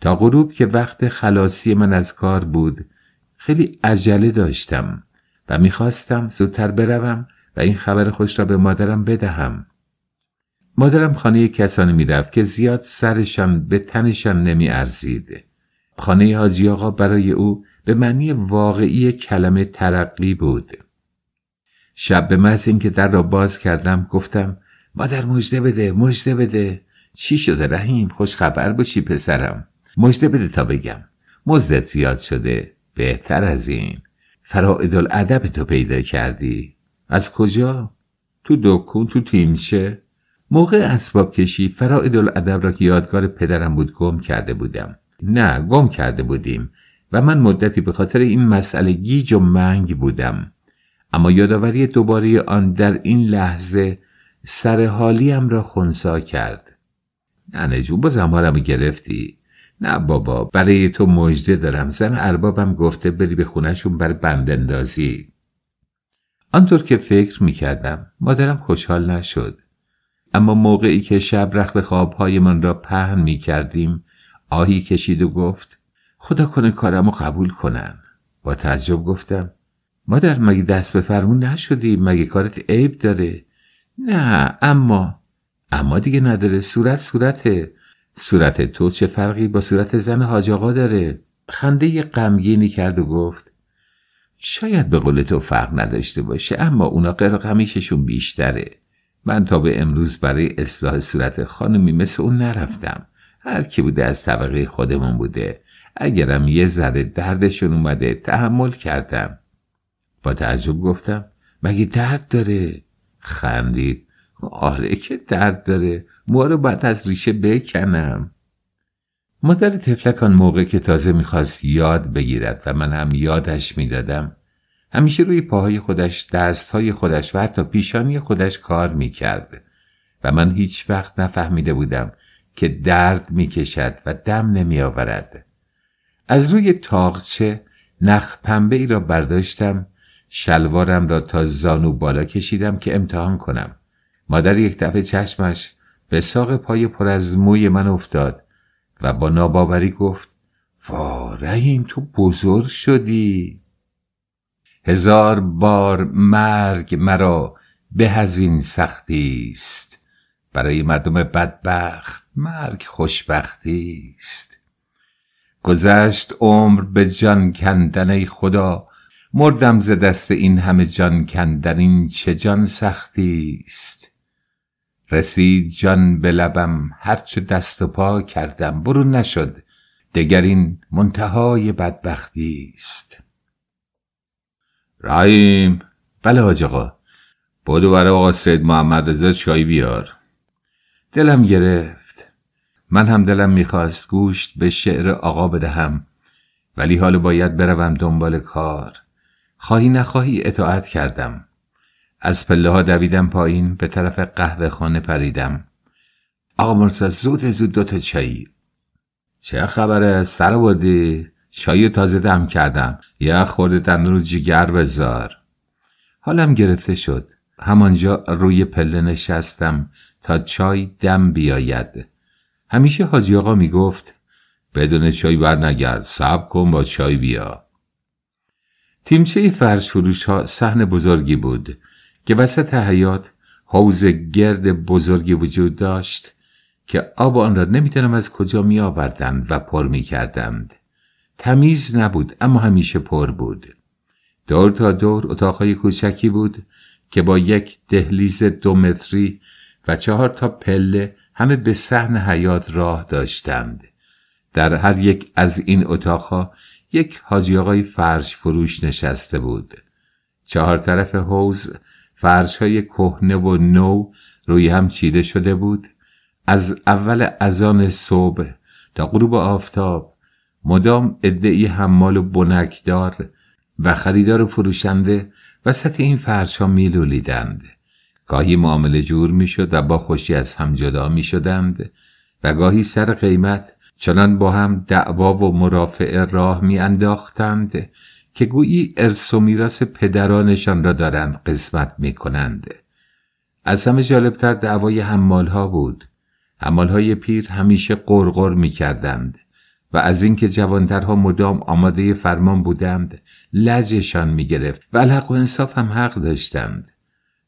تا غروب که وقت خلاصی من از کار بود خیلی عجله داشتم و میخواستم زودتر بروم و این خبر خوش را به مادرم بدهم مادرم خانه کسانی میرفت که زیاد سرشان به تنشان نمیارزید خانه حاجی آقا برای او به معنی واقعی کلمه ترقی بود شب به محض اینکه در را باز کردم گفتم مادر مجده بده مجده بده چی شده رحیم خوش خبر باشی پسرم مجده بده تا بگم مزدت زیاد شده بهتر از این فرائد الادب تو پیدا کردی از کجا تو دکون تو تیمشه موقع اسباب کشی فرائد الادب را که یادگار پدرم بود گم کرده بودم نه گم کرده بودیم و من مدتی به خاطر این مسئله گیج و منگ بودم اما یادآوری دوباره آن در این لحظه سر را خونسا کرد نه نجو بازم گرفتی نه بابا برای تو مژده دارم زن اربابم گفته بری به خونشون بر بندندازی آنطور که فکر میکردم مادرم خوشحال نشد اما موقعی که شب رخت خوابهایمان را پهن می کردیم آهی کشید و گفت خدا کنه کارم رو قبول کنن با تعجب گفتم مادر مگه دست به فرمون نشدی مگه کارت عیب داره نه اما اما دیگه نداره صورت صورته صورت تو چه فرقی با صورت زن حاج آقا داره خنده غمگینی کرد و گفت شاید به قول تو فرق نداشته باشه اما اونا قرق همیششون بیشتره من تا به امروز برای اصلاح صورت خانمی مثل اون نرفتم هر کی بوده از طبقه خودمون بوده اگرم یه ذره دردشون اومده تحمل کردم با تعجب گفتم مگه درد داره خندید آره که درد داره ما رو بعد از ریشه بکنم مادر تفلکان موقع که تازه میخواست یاد بگیرد و من هم یادش میدادم همیشه روی پاهای خودش، دستهای خودش و حتی پیشانی خودش کار میکرد و من هیچ وقت نفهمیده بودم که درد میکشد و دم نمیآورد. از روی تاغچه نخ پنبه ای را برداشتم شلوارم را تا زانو بالا کشیدم که امتحان کنم مادر یک دفعه چشمش به ساق پای پر از موی من افتاد و با ناباوری گفت وا این تو بزرگ شدی هزار بار مرگ مرا به هزین سختی است برای مردم بدبخت مرگ خوشبختی است گذشت عمر به جان کندن ای خدا مردم ز دست این همه جان کندن این چه جان سختی است رسید جان به لبم هرچه دست و پا کردم برو نشد دگر این منتهای بدبختی است رایم بله حاج آقا بودو برای آقا سید محمد رزا چای بیار دلم گرفت من هم دلم میخواست گوشت به شعر آقا بدهم ولی حالا باید بروم دنبال کار خواهی نخواهی اطاعت کردم از پله ها دویدم پایین به طرف قهوه خانه پریدم آقا مرسا زود زود دوتا چایی چه خبره سر بردی؟ چای تازه دم کردم یا خورده دندون جگر جگر بذار حالم گرفته شد همانجا روی پله نشستم تا چای دم بیاید همیشه حاجی آقا میگفت بدون چای بر نگرد صبر کن با چای بیا تیمچه فرش فروش ها سحن بزرگی بود که وسط حیات حوز گرد بزرگی وجود داشت که آب آن را نمیدانم از کجا می آوردند و پر می کردند. تمیز نبود اما همیشه پر بود دور تا دور اتاقهای کوچکی بود که با یک دهلیز دو متری و چهار تا پله همه به صحن حیات راه داشتند در هر یک از این اتاقها یک حاجی آقای فرش فروش نشسته بود چهار طرف حوز فرش های کهنه و نو روی هم چیده شده بود از اول اذان صبح تا غروب آفتاب مدام ادعی حمال و بنکدار و خریدار و فروشنده وسط این فرش ها میلولیدند گاهی معامله جور میشد و با خوشی از هم جدا میشدند و گاهی سر قیمت چنان با هم دعوا و مرافعه راه میانداختند که گویی ارث و میراث پدرانشان را دارند قسمت میکنند. از همه جالبتر دعوای حمال ها بود. حمال های پیر همیشه قرقر میکردند. و از اینکه جوانترها مدام آماده فرمان بودند لجشان میگرفت و الحق و انصاف هم حق داشتند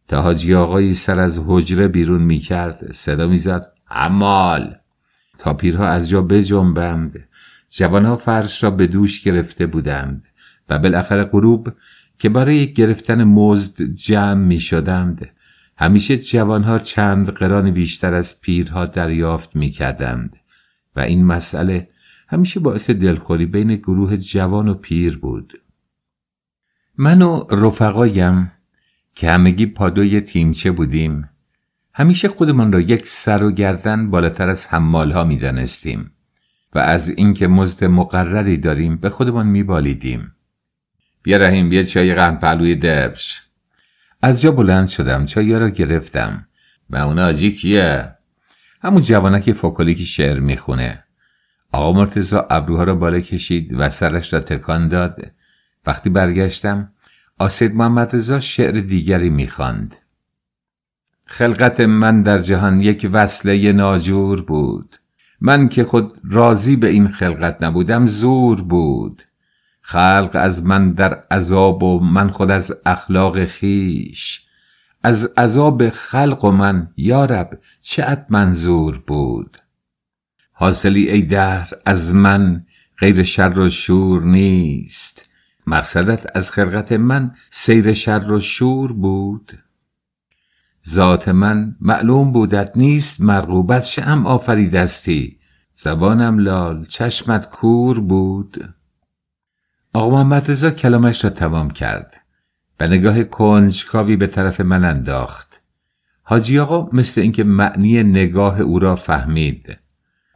تا حاجی آقایی سر از حجره بیرون میکرد صدا میزد امال تا پیرها از جا بجنبند جوانها فرش را به دوش گرفته بودند و بالاخره غروب که برای گرفتن مزد جمع می همیشه جوانها چند قران بیشتر از پیرها دریافت می و این مسئله همیشه باعث دلخوری بین گروه جوان و پیر بود من و رفقایم که همگی پادوی تیمچه بودیم همیشه خودمان را یک سر و گردن بالاتر از می میدانستیم و از اینکه مزد مقرری داریم به خودمان میبالیدیم بیا رحیم بیا چای قهوه پلوی دبش از جا بلند شدم چای را گرفتم و اون آجی کیه همون جوانک که شعر میخونه آقا مرتزا ابروها را بالا کشید و سرش را تکان داد وقتی برگشتم آسید محمد رزا شعر دیگری میخواند. خلقت من در جهان یک وصله ناجور بود من که خود راضی به این خلقت نبودم زور بود خلق از من در عذاب و من خود از اخلاق خیش از عذاب خلق و من یارب چه منظور بود حاصلی ای دهر از من غیر شر و شور نیست مقصدت از خلقت من سیر شر و شور بود ذات من معلوم بودت نیست مرغوبت شم آفریدستی زبانم لال چشمت کور بود آقا محمد رضا کلامش را تمام کرد و نگاه کنجکاوی به طرف من انداخت حاجی آقا مثل اینکه معنی نگاه او را فهمید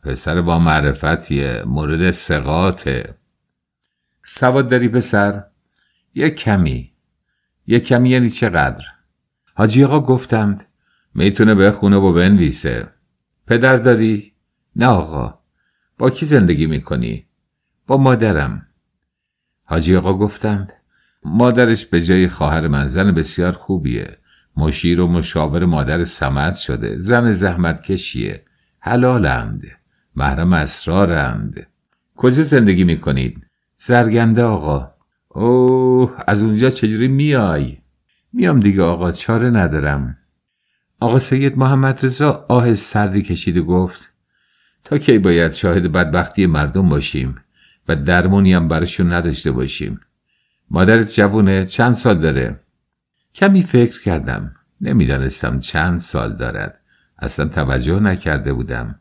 پسر با معرفتیه مورد سقاته سواد داری پسر یه کمی یه کمی یعنی چقدر حاجی آقا گفتند میتونه بخونه و بنویسه پدر داری؟ نه آقا با کی زندگی میکنی؟ با مادرم حاجی آقا گفتند مادرش به جای خواهر من زن بسیار خوبیه مشیر و مشاور مادر سمت شده زن زحمت کشیه حلالند محرم اسرارند کجا زندگی میکنید زرگنده آقا اوه از اونجا چجوری میای میام دیگه آقا چاره ندارم آقا سید محمد رضا آه سردی کشید و گفت تا کی باید شاهد بدبختی مردم باشیم و درمونی هم برشون نداشته باشیم مادرت جوونه چند سال داره کمی فکر کردم نمیدانستم چند سال دارد اصلا توجه نکرده بودم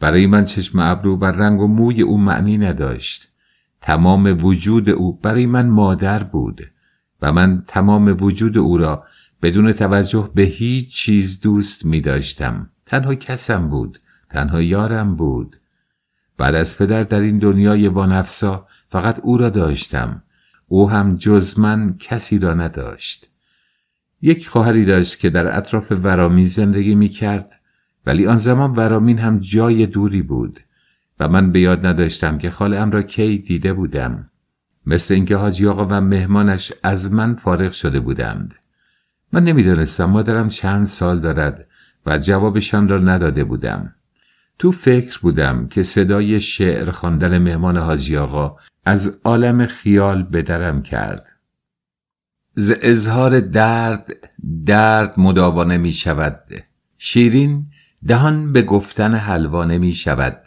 برای من چشم ابرو و رنگ و موی او معنی نداشت تمام وجود او برای من مادر بود و من تمام وجود او را بدون توجه به هیچ چیز دوست می داشتم تنها کسم بود تنها یارم بود بعد از پدر در این دنیای وانفسا فقط او را داشتم او هم جز من کسی را نداشت یک خواهری داشت که در اطراف ورامی زندگی می کرد ولی آن زمان ورامین هم جای دوری بود و من به یاد نداشتم که خاله را کی دیده بودم مثل اینکه حاجی آقا و مهمانش از من فارغ شده بودند من نمیدانستم مادرم چند سال دارد و جوابشان را نداده بودم تو فکر بودم که صدای شعر خواندن مهمان حاجی آقا از عالم خیال به درم کرد ز اظهار درد درد مداوانه می شود شیرین دهان به گفتن حلوا نمی شود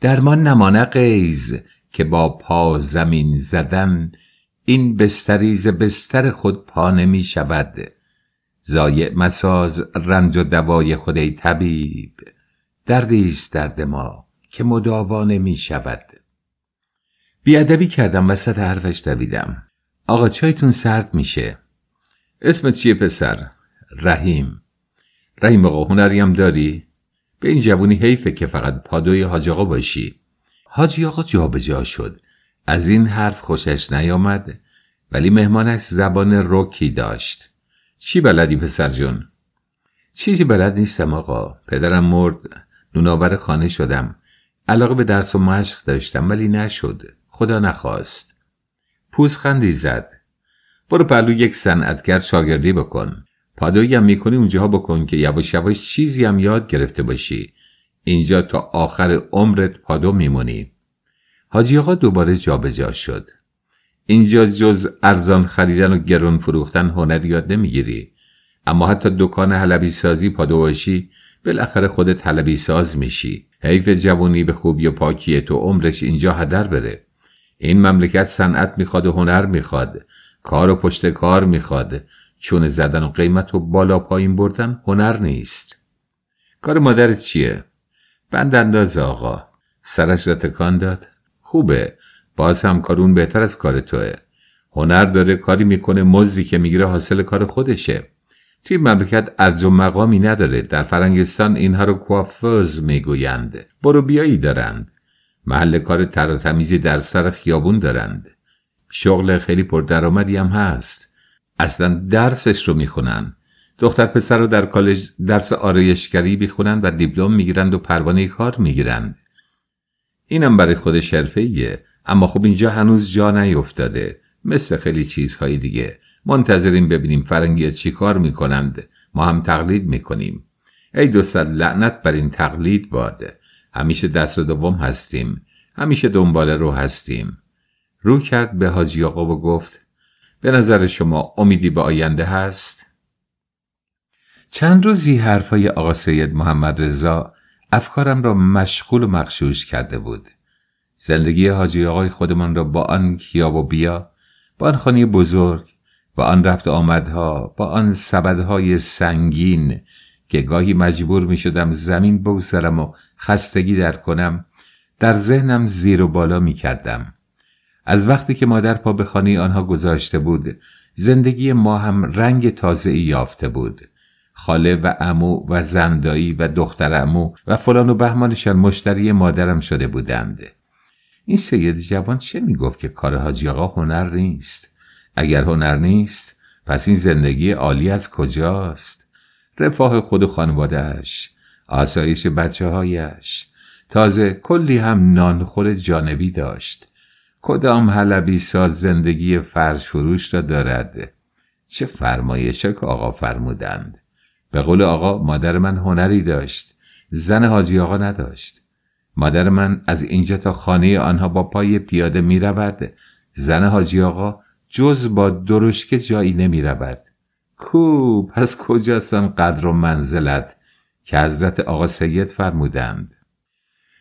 درمان نمانه قیز که با پا زمین زدن این بستریز بستر خود پا نمی شود زایع مساز رنج و دوای خود ای طبیب دردیست درد ما که مداوا نمی شود بیادبی کردم وسط حرفش دویدم آقا چایتون سرد میشه اسمت چیه پسر؟ رحیم رحیم آقا هنری هم داری به این جوونی حیفه که فقط پادوی حاج آقا باشی حاجی آقا جا شد از این حرف خوشش نیامد ولی مهمانش زبان روکی داشت چی بلدی پسر جون چیزی بلد نیستم آقا پدرم مرد نونآور خانه شدم علاقه به درس و مشق داشتم ولی نشد خدا نخواست پوزخندی زد برو پلو یک صنعتگر شاگردی بکن پادویی هم میکنی اونجاها بکن که یواش یواش چیزی هم یاد گرفته باشی اینجا تا آخر عمرت پادو میمونی حاجی آقا دوباره جابجا جا شد اینجا جز ارزان خریدن و گرون فروختن هنر یاد نمیگیری اما حتی دکان حلبی سازی پادو باشی بالاخره خودت حلبی ساز میشی حیف جوانی به خوبی و پاکی تو عمرش اینجا هدر بره این مملکت صنعت میخواد و هنر میخواد کار و پشت کار میخواد چون زدن و قیمت و بالا پایین بردن هنر نیست کار مادر چیه؟ بند انداز آقا سرش را تکان داد خوبه باز هم کارون بهتر از کار توه هنر داره کاری میکنه مزدی که میگیره حاصل کار خودشه توی مملکت ارز و مقامی نداره در فرنگستان اینها رو کوافوز میگویند برو بیایی دارند محل کار تر و تمیزی در سر خیابون دارند شغل خیلی پردرآمدی هم هست اصلا درسش رو میخونن دختر پسر رو در کالج درس آرایشگری میخونن و دیپلم میگیرند و پروانه کار میگیرند اینم برای خود شرفه اما خب اینجا هنوز جا نیفتاده مثل خیلی چیزهای دیگه منتظریم ببینیم فرنگی چی کار میکنند ما هم تقلید میکنیم ای دوست لعنت بر این تقلید باد همیشه دست و دوم هستیم همیشه دنبال رو هستیم رو کرد به حاجی آقا و گفت به نظر شما امیدی به آینده هست؟ چند روزی حرفهای آقا سید محمد رضا افکارم را مشغول و مخشوش کرده بود. زندگی حاجی آقای خودمان را با آن کیا و بیا، با آن خانه بزرگ، با آن رفت آمدها، با آن سبدهای سنگین که گاهی مجبور می شدم زمین بوسرم و خستگی در کنم، در ذهنم زیر و بالا می کردم. از وقتی که مادر پا به خانه آنها گذاشته بود زندگی ما هم رنگ تازه یافته بود خاله و امو و زندایی و دختر امو و فلان و بهمانشان مشتری مادرم شده بودند این سید جوان چه میگفت که کار حاجی آقا هنر نیست اگر هنر نیست پس این زندگی عالی از کجاست رفاه خود و خانوادهش آسایش بچه هایش تازه کلی هم نانخور جانبی داشت کدام حلبی ساز زندگی فرش فروش را دارد چه فرمایشه که آقا فرمودند به قول آقا مادر من هنری داشت زن حاجی آقا نداشت مادر من از اینجا تا خانه آنها با پای پیاده می رود زن حاجی آقا جز با که جایی نمی رود کو پس کجاستان قدر و منزلت که حضرت آقا سید فرمودند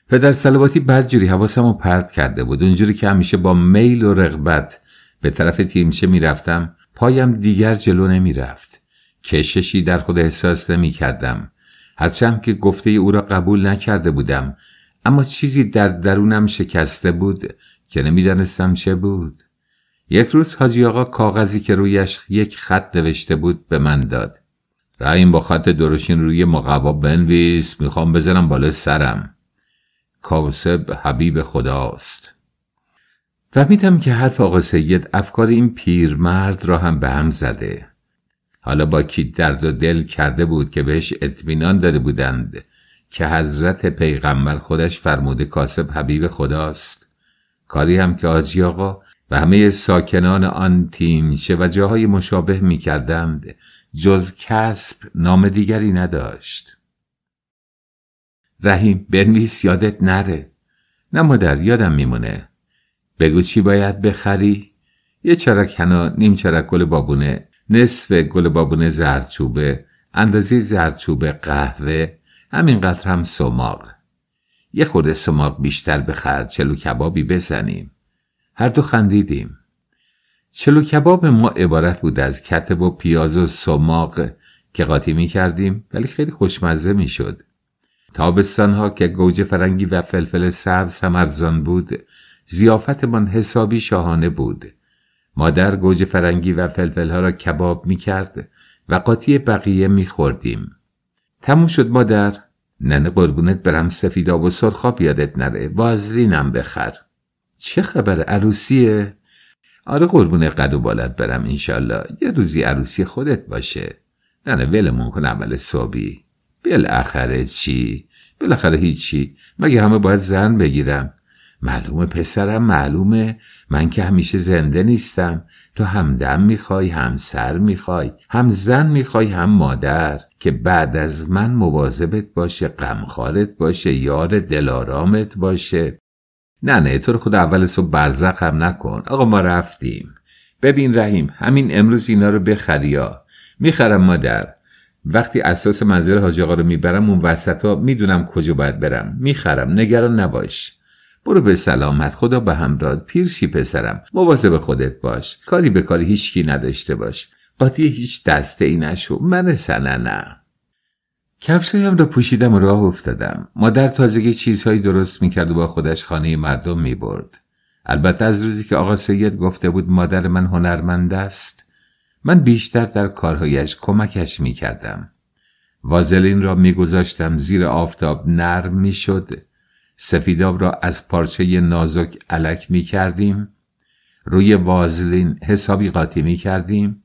پدر سلواتی حواسم حواسمو پرت کرده بود اونجوری که همیشه با میل و رغبت به طرف تیمچه میرفتم پایم دیگر جلو نمیرفت کششی در خود احساس نمیکردم هرچند که گفته او را قبول نکرده بودم اما چیزی در درونم شکسته بود که نمیدانستم چه بود یک روز حاجی آقا کاغذی که رویش یک خط نوشته بود به من داد این با خط دروشین روی مقوا بنویس میخوام بزنم بالا سرم کاسب حبیب خداست فهمیدم که حرف آقا سید افکار این پیرمرد را هم به هم زده حالا با کی درد و دل کرده بود که بهش اطمینان داده بودند که حضرت پیغمبر خودش فرموده کاسب حبیب خداست کاری هم که آجی آقا و همه ساکنان آن چه و جاهای مشابه می کردند جز کسب نام دیگری نداشت رحیم بنویس یادت نره نه مادر یادم میمونه بگو چی باید بخری؟ یه چرک هنا نیم چرک گل بابونه نصف گل بابونه زردچوبه اندازه زردچوبه قهوه همینقدر هم سماق یه خورده سماق بیشتر بخر چلو کبابی بزنیم هر دو خندیدیم چلو کباب ما عبارت بود از کتب و پیاز و سماق که قاطی می کردیم ولی خیلی خوشمزه می ها که گوجه فرنگی و فلفل سبز سمرزان بود من حسابی شاهانه بود مادر گوجه فرنگی و فلفلها را کباب می کرد و قاطی بقیه می خوردیم. تموم شد مادر ننه قربونت برم سفید آب و سرخاب یادت نره وازلینم بخر چه خبر عروسیه؟ آره قربون قد و بالت برم انشالله یه روزی عروسی خودت باشه ننه ولمون کن اول صبحی بالاخره چی؟ بالاخره هیچی مگه همه باید زن بگیرم معلومه پسرم معلومه من که همیشه زنده نیستم تو همدم میخوای همسر میخوای هم زن میخوای هم مادر که بعد از من مواظبت باشه غمخوارت باشه یار دلارامت باشه نه نه تو رو خود اول صبح برزخ هم نکن آقا ما رفتیم ببین رحیم همین امروز اینا رو بخریا میخرم مادر وقتی اساس منزل حاج آقا رو میبرم اون وسط ها میدونم کجا باید برم میخرم نگران نباش برو به سلامت خدا به همراد پیرشی پسرم مواظب خودت باش کاری به کاری هیچکی نداشته باش قاطی هیچ دسته ای نشو من سنه نه کفشایم را پوشیدم و راه افتادم مادر تازگی چیزهایی درست میکرد و با خودش خانه مردم میبرد البته از روزی که آقا سید گفته بود مادر من هنرمند است من بیشتر در کارهایش کمکش می کردم. وازلین را می گذاشتم زیر آفتاب نرم می شد. سفیداب را از پارچه نازک علک می کردیم. روی وازلین حسابی قاطی می کردیم.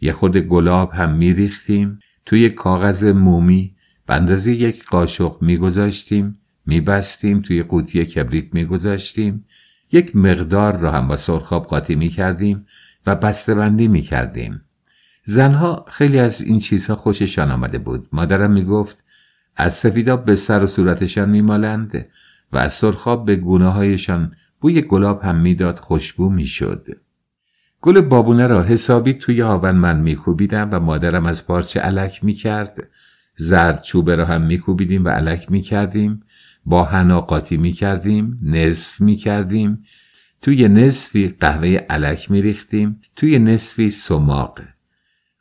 یه خود گلاب هم می ریختیم. توی کاغذ مومی به یک قاشق می گذاشتیم. می بستیم. توی قوطی کبریت می گذاشتیم. یک مقدار را هم با سرخاب قاطی می کردیم و بستبندی می کردیم. زنها خیلی از این چیزها خوششان آمده بود. مادرم می گفت از سفیداب به سر و صورتشان می مالند و از سرخاب به گونه هایشان بوی گلاب هم میداد خوشبو شد گل بابونه را حسابی توی هاون من میکوبیدم و مادرم از پارچه علک کرد زرد چوبه را هم میکوبیدیم و علک کردیم با هنا قاطی کردیم نصف کردیم توی نصفی قهوه علک میریختیم توی نصفی سماق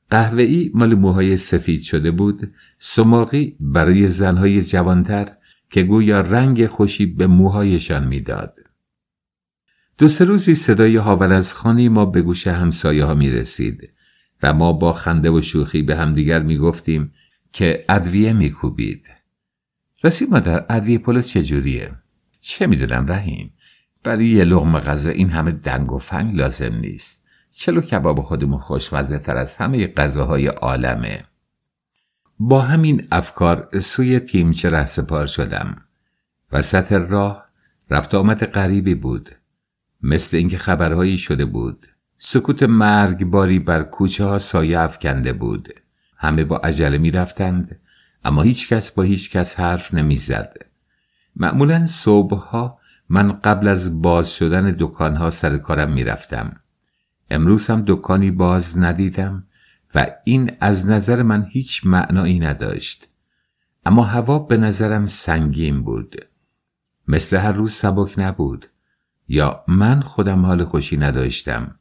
قهوه ای مال موهای سفید شده بود سماقی برای زنهای جوانتر که گویا رنگ خوشی به موهایشان میداد دو سه روزی صدای هاول از خانه ما به گوش همسایه ها می رسید و ما با خنده و شوخی به همدیگر می گفتیم که ادویه می کوبید. راستی مادر ادویه پلو چجوریه؟ چه میدونم رحیم؟ برای یه لغم غذا این همه دنگ و فنگ لازم نیست چلو کباب خودمون خوشمزه تر از همه غذاهای عالمه با همین افکار سوی تیم چه ره سپار شدم وسط راه رفت آمد غریبی بود مثل اینکه خبرهایی شده بود سکوت باری بر کوچه ها سایه افکنده بود همه با عجله می رفتند اما هیچ کس با هیچ کس حرف نمی زد معمولا صبحها من قبل از باز شدن ها سر کارم رفتم امروز هم دکانی باز ندیدم و این از نظر من هیچ معنایی نداشت اما هوا به نظرم سنگین بود مثل هر روز سبک نبود یا من خودم حال خوشی نداشتم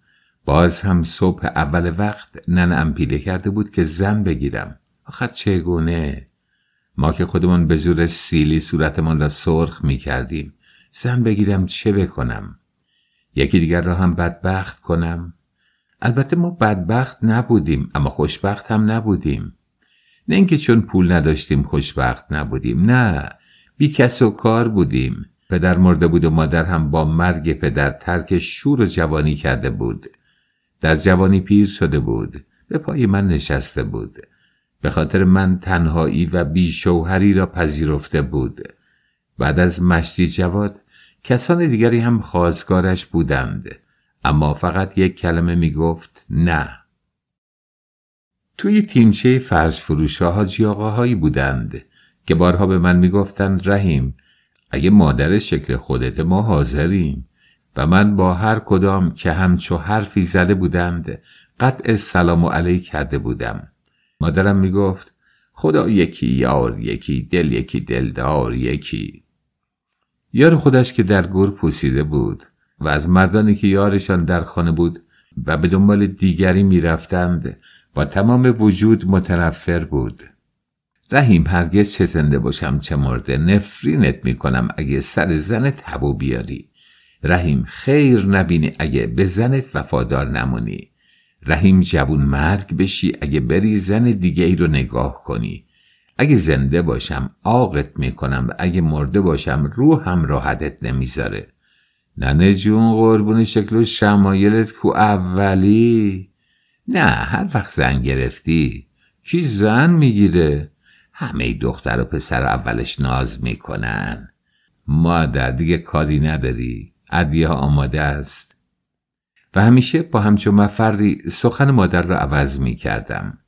باز هم صبح اول وقت ننم پیله کرده بود که زن بگیرم آخر چگونه ما که خودمون به زور سیلی صورتمان را سرخ می کردیم زن بگیرم چه بکنم یکی دیگر را هم بدبخت کنم البته ما بدبخت نبودیم اما خوشبخت هم نبودیم نه اینکه چون پول نداشتیم خوشبخت نبودیم نه بی کس و کار بودیم پدر مرده بود و مادر هم با مرگ پدر ترک شور و جوانی کرده بود در جوانی پیر شده بود به پای من نشسته بود به خاطر من تنهایی و بیشوهری را پذیرفته بود بعد از مشتی جواد کسان دیگری هم خواستگارش بودند اما فقط یک کلمه می گفت نه توی تیمچه فرش فروش ها بودند که بارها به من می گفتند رحیم اگه مادر شکل خودت ما حاضریم و من با هر کدام که همچو حرفی زده بودند قطع سلام و علیه کرده بودم مادرم می گفت خدا یکی یار یکی دل یکی دلدار یکی یار خودش که در گور پوسیده بود و از مردانی که یارشان در خانه بود و به دنبال دیگری میرفتند با تمام وجود متنفر بود رحیم هرگز چه زنده باشم چه مرده نفرینت میکنم اگه سر زنت هبو بیاری رحیم خیر نبینی اگه به زنت وفادار نمونی رحیم جوون مرگ بشی اگه بری زن دیگه ای رو نگاه کنی اگه زنده باشم آقت میکنم و اگه مرده باشم هم راحتت نمیذاره ننه جون قربون شکل و شمایلت کو اولی نه هر وقت زن گرفتی کی زن میگیره همه دختر و پسر اولش ناز میکنن مادر دیگه کاری نداری ادویه آماده است و همیشه با همچون مفری سخن مادر را عوض میکردم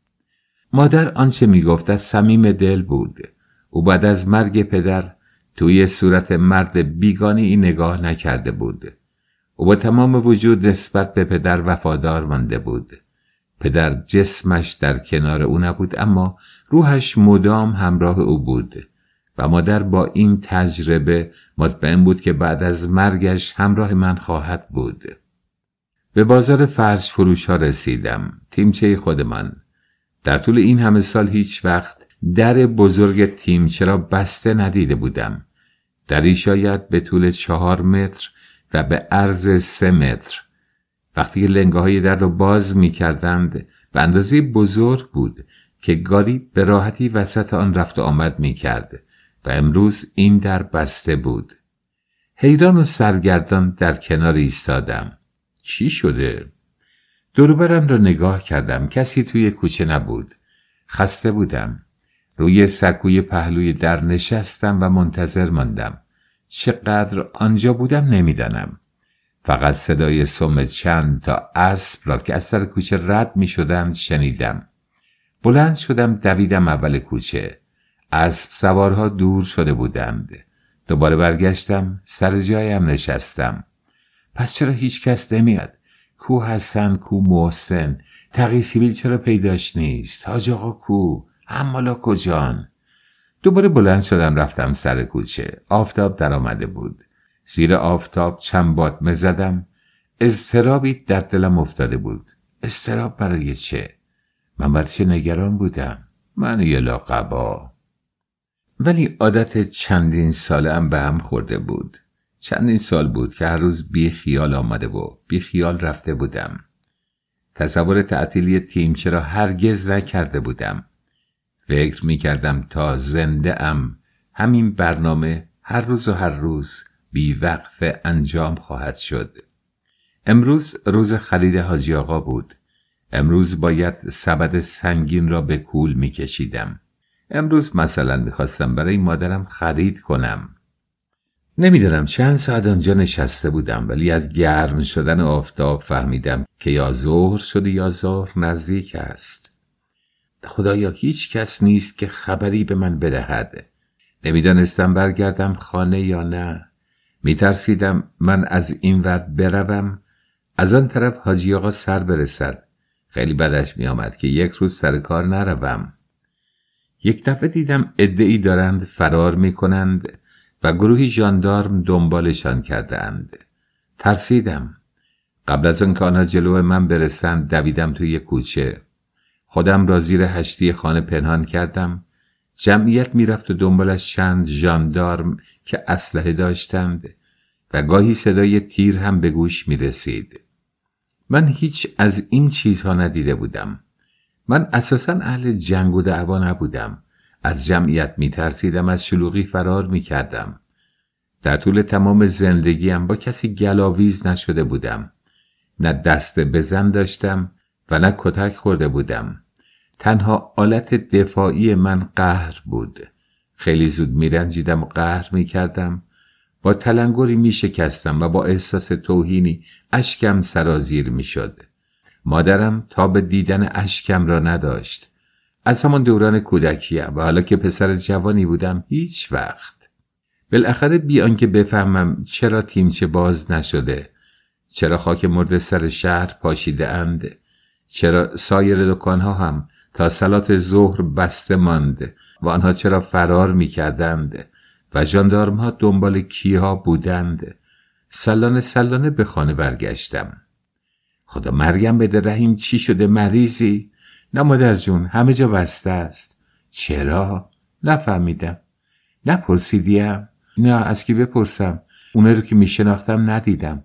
مادر آنچه میگفت از صمیم دل بود او بعد از مرگ پدر توی صورت مرد بیگانه این نگاه نکرده بود او با تمام وجود نسبت به پدر وفادار مانده بود پدر جسمش در کنار او نبود اما روحش مدام همراه او بود و مادر با این تجربه مطمئن بود که بعد از مرگش همراه من خواهد بود به بازار فرش فروش ها رسیدم تیمچه خودمان در طول این همه سال هیچ وقت در بزرگ تیم چرا بسته ندیده بودم دری شاید به طول چهار متر و به عرض سه متر وقتی که لنگه های در رو باز می کردند به اندازه بزرگ بود که گاری به راحتی وسط آن رفت و آمد می کرد و امروز این در بسته بود حیران و سرگردان در کنار ایستادم چی شده؟ دوربرم را نگاه کردم کسی توی کوچه نبود خسته بودم روی سکوی پهلوی در نشستم و منتظر ماندم چقدر آنجا بودم نمیدانم فقط صدای سم چند تا اسب را که از سر کوچه رد می شدم شنیدم بلند شدم دویدم اول کوچه اسب سوارها دور شده بودند دوباره برگشتم سر جایم نشستم پس چرا هیچ کس نمیاد کو حسن کو محسن تقی سیبیل چرا پیداش نیست حاج آقا کو امالا کجان دوباره بلند شدم رفتم سر کوچه آفتاب در آمده بود زیر آفتاب چند باد مزدم اضطرابی در دلم افتاده بود استراب برای چه من بر چه نگران بودم من یه لاقبا ولی عادت چندین ساله هم به هم خورده بود چندین سال بود که هر روز بی خیال آمده بود بی خیال رفته بودم. تصور تعطیلی تیمچه را هرگز نکرده بودم. فکر می کردم تا زنده ام همین برنامه هر روز و هر روز بیوقف انجام خواهد شد. امروز روز خرید حاجی آقا بود. امروز باید سبد سنگین را به کول می کشیدم. امروز مثلا خواستم برای مادرم خرید کنم. نمیدانم چند ساعت آنجا نشسته بودم ولی از گرم شدن آفتاب فهمیدم که یا ظهر شده یا ظهر نزدیک است خدایا هیچ کس نیست که خبری به من بدهد نمیدانستم برگردم خانه یا نه میترسیدم من از این ور بروم از آن طرف حاجی آقا سر برسد خیلی بدش میآمد که یک روز سر کار نروم یک دفعه دیدم عدهای دارند فرار میکنند و گروهی ژاندارم دنبالشان کرده ترسیدم. قبل از آنکه آنها جلو من برسند دویدم توی کوچه. خودم را زیر هشتی خانه پنهان کردم. جمعیت میرفت و دنبالش چند ژاندارم که اسلحه داشتند و گاهی صدای تیر هم به گوش می رسید. من هیچ از این چیزها ندیده بودم. من اساسا اهل جنگ و دعوا نبودم. از جمعیت می ترسیدم از شلوغی فرار می کردم. در طول تمام زندگیم با کسی گلاویز نشده بودم. نه دست بزن داشتم و نه کتک خورده بودم. تنها آلت دفاعی من قهر بود. خیلی زود میرنجیدم و قهر میکردم. با تلنگری شکستم و با احساس توهینی اشکم سرازیر شد مادرم تا به دیدن اشکم را نداشت. از همان دوران کودکیم و حالا که پسر جوانی بودم هیچ وقت بالاخره بی که بفهمم چرا تیمچه باز نشده چرا خاک مرد سر شهر پاشیده اند چرا سایر دکانها هم تا سلات ظهر بسته مانده، و آنها چرا فرار میکردند و ها دنبال کیها بودند سلانه سلانه به خانه برگشتم خدا مرگم بده رحیم چی شده مریضی نه مادر جون همه جا بسته است چرا نفهمیدم نپرسیدیم نه از کی بپرسم اونه رو که میشناختم ندیدم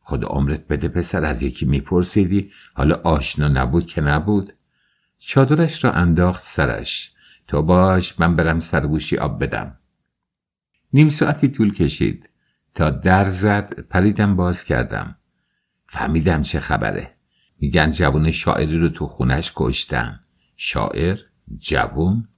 خود عمرت بده پسر از یکی میپرسیدی حالا آشنا نبود که نبود چادرش را انداخت سرش تو باش من برم سرگوشی آب بدم نیم ساعتی طول کشید تا در زد پریدم باز کردم فهمیدم چه خبره میگن جوون شاعری رو تو خونش کشتن شاعر جوون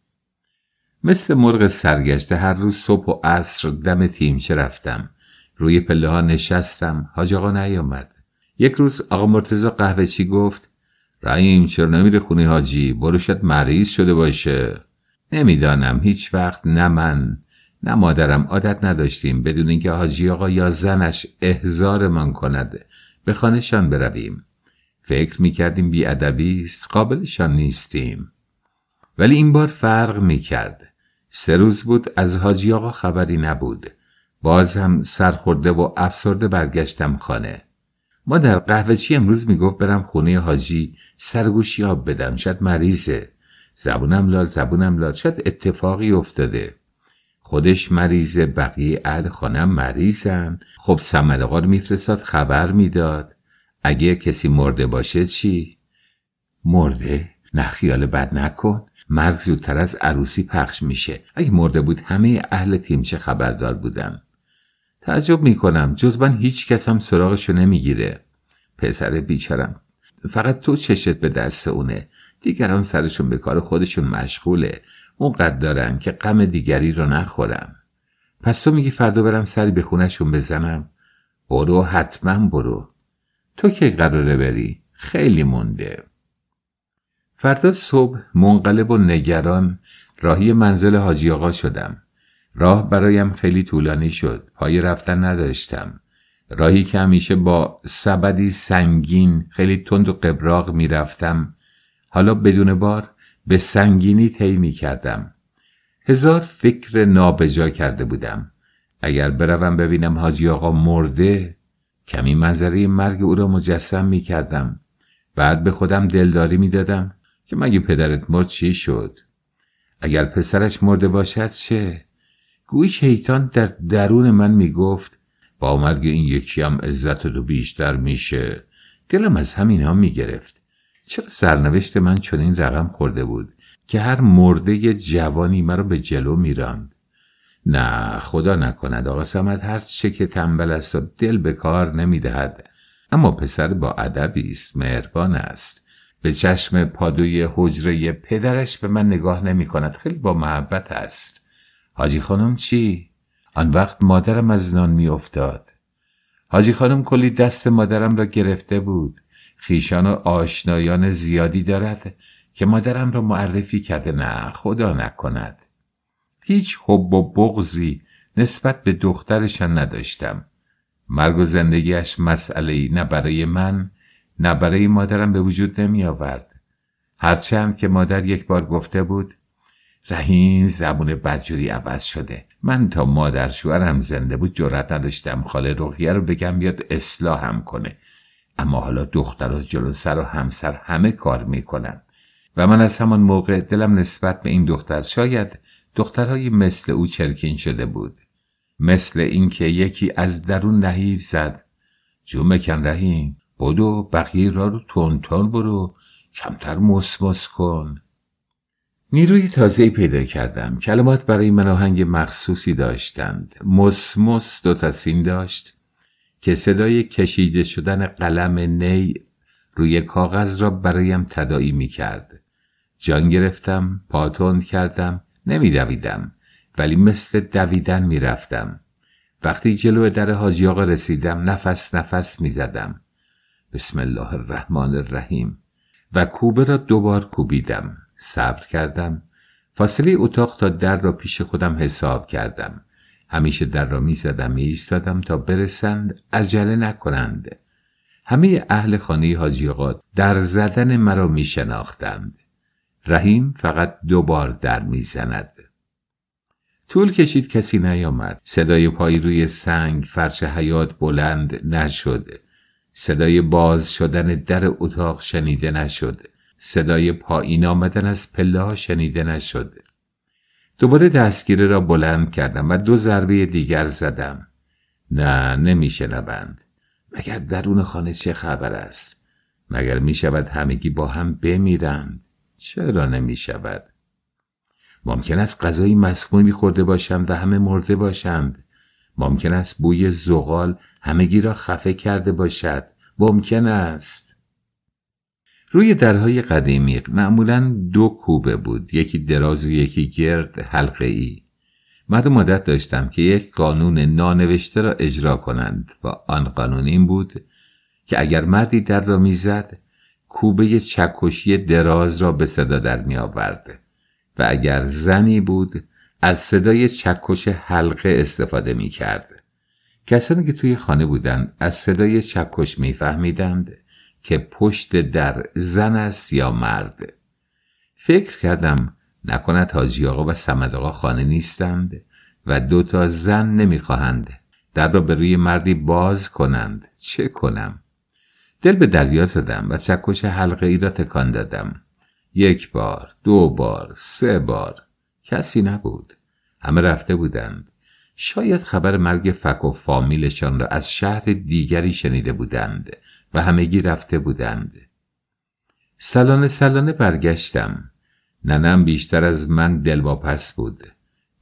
مثل مرغ سرگشته هر روز صبح و عصر دم تیمچه رفتم روی پله ها نشستم حاج آقا نیامد یک روز آقا مرتزا قهوه چی گفت راییم چرا نمیره خونه حاجی بروشت مریض شده باشه نمیدانم هیچ وقت نه من نه مادرم عادت نداشتیم بدون اینکه حاجی آقا یا زنش احزارمان کند به خانهشان برویم فکر میکردیم بیادبی است قابلشان نیستیم ولی این بار فرق میکرد سه روز بود از حاجی آقا خبری نبود باز هم سرخورده و افسرده برگشتم خانه ما در قهوه امروز میگفت برم خونه حاجی سرگوشی آب بدم شاید مریضه زبونم لال زبونم لال شاید اتفاقی افتاده خودش مریضه بقیه اهل خانم مریضن خب رو میفرستاد خبر میداد اگه کسی مرده باشه چی؟ مرده؟ نه خیال بد نکن مرگ زودتر از عروسی پخش میشه اگه مرده بود همه اهل تیم خبردار بودن تعجب میکنم جز من هیچ کس هم سراغشو نمیگیره پسر بیچارم فقط تو چشت به دست اونه دیگران سرشون به کار خودشون مشغوله اونقدر دارن که غم دیگری رو نخورم پس تو میگی فردا برم سری به خونشون بزنم برو حتما برو تو که قراره بری خیلی مونده فردا صبح منقلب و نگران راهی منزل حاجی آقا شدم راه برایم خیلی طولانی شد پای رفتن نداشتم راهی که همیشه با سبدی سنگین خیلی تند و می میرفتم حالا بدون بار به سنگینی طی می کردم هزار فکر نابجا کرده بودم اگر بروم ببینم حاجی آقا مرده کمی منظره مرگ او را مجسم می کردم. بعد به خودم دلداری می دادم که مگه پدرت مرد چی شد؟ اگر پسرش مرده باشد چه؟ گویی شیطان در درون من می گفت با مرگ این یکی هم عزت تو بیشتر میشه دلم از همین ها می گرفت. چرا سرنوشت من چنین رقم خورده بود که هر مرده جوانی مرا به جلو میراند نه خدا نکند آقا سمد هر چه که تنبل است و دل به کار نمیدهد اما پسر با ادبی است مهربان است به چشم پادوی حجره پدرش به من نگاه نمی کند خیلی با محبت است حاجی خانم چی؟ آن وقت مادرم از نان می افتاد حاجی خانم کلی دست مادرم را گرفته بود خیشان و آشنایان زیادی دارد که مادرم را معرفی کرده نه خدا نکند هیچ حب و بغزی نسبت به دخترشان نداشتم مرگ و زندگیش مسئله ای نه برای من نه برای مادرم به وجود نمی آورد هرچند که مادر یک بار گفته بود رهین زبون بدجوری عوض شده من تا مادر شوهرم زنده بود جرأت نداشتم خاله رقیه رو بگم بیاد اصلاحم کنه اما حالا دختر و جلو سر و همسر همه کار میکنن و من از همان موقع دلم نسبت به این دختر شاید دخترهایی مثل او چرکین شده بود مثل اینکه یکی از درون نحیف زد جو مکن رحیم بدو بقیه را رو تونتون برو کمتر مسمس کن نیروی تازه پیدا کردم کلمات برای من آهنگ مخصوصی داشتند مسمس دو تسین داشت که صدای کشیده شدن قلم نی روی کاغذ را برایم تدایی می کرد. جان گرفتم پاتوند کردم نمی دویدم ولی مثل دویدن می رفتم. وقتی جلو در حاجی رسیدم نفس نفس می زدم. بسم الله الرحمن الرحیم و کوبه را دوبار کوبیدم. صبر کردم. فاصله اتاق تا در را پیش خودم حساب کردم. همیشه در را می زدم می ایستادم تا برسند عجله نکنند. همه اهل خانه حاجی آقا در زدن مرا می شناختند. رحیم فقط دو بار در زند. طول کشید کسی نیامد صدای پایی روی سنگ فرش حیات بلند نشد صدای باز شدن در اتاق شنیده نشد صدای پایین آمدن از پله شنیده نشد دوباره دستگیره را بلند کردم و دو ضربه دیگر زدم نه شنبند. مگر درون خانه چه خبر است مگر شود همگی با هم بمیرند چرا نمی شود؟ ممکن است غذای مسمومی خورده باشم و همه مرده باشند. ممکن است بوی زغال همگی را خفه کرده باشد. ممکن است. روی درهای قدیمی معمولا دو کوبه بود. یکی دراز و یکی گرد حلقه ای. مردم مدت داشتم که یک قانون نانوشته را اجرا کنند و آن قانون این بود که اگر مردی در را میزد کوبه چکشی دراز را به صدا در می و اگر زنی بود از صدای چکش حلقه استفاده می کرد. کسانی که توی خانه بودند از صدای چکش می فهمیدند که پشت در زن است یا مرد. فکر کردم نکند حاجی آقا و سمد آقا خانه نیستند و دوتا زن زن نمیخواهند در را به روی مردی باز کنند چه کنم دل به دریا زدم و چکش حلقه ای را تکان دادم یک بار دو بار سه بار کسی نبود همه رفته بودند شاید خبر مرگ فک و فامیلشان را از شهر دیگری شنیده بودند و همگی رفته بودند سلانه سلانه برگشتم ننم بیشتر از من دلواپس بود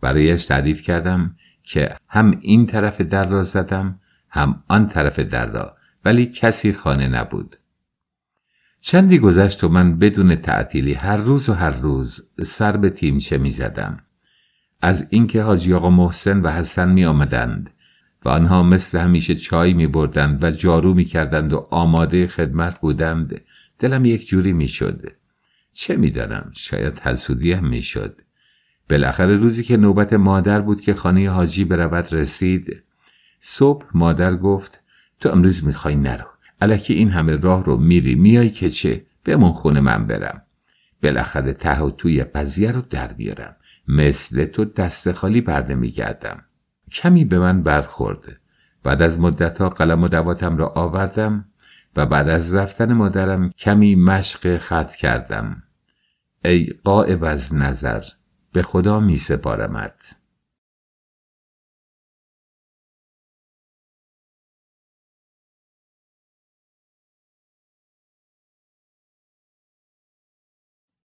برایش تعریف کردم که هم این طرف در را زدم هم آن طرف در را ولی کسی خانه نبود چندی گذشت و من بدون تعطیلی هر روز و هر روز سر به تیمچه می زدم. از اینکه حاجی آقا محسن و حسن می آمدند و آنها مثل همیشه چای می بردند و جارو می کردند و آماده خدمت بودند دلم یک جوری می شد. چه می دانم؟ شاید حسودی هم می شد. بالاخره روزی که نوبت مادر بود که خانه حاجی برود رسید صبح مادر گفت تو امروز میخوای نرو علکی این همه راه رو میری میای که چه به من خونه من برم بالاخره ته و توی قضیه رو در بیارم مثل تو دست خالی بر میگردم کمی به من برخورده بعد از مدتها قلم و دواتم را آوردم و بعد از رفتن مادرم کمی مشق خط کردم ای قائب از نظر به خدا می سپارمت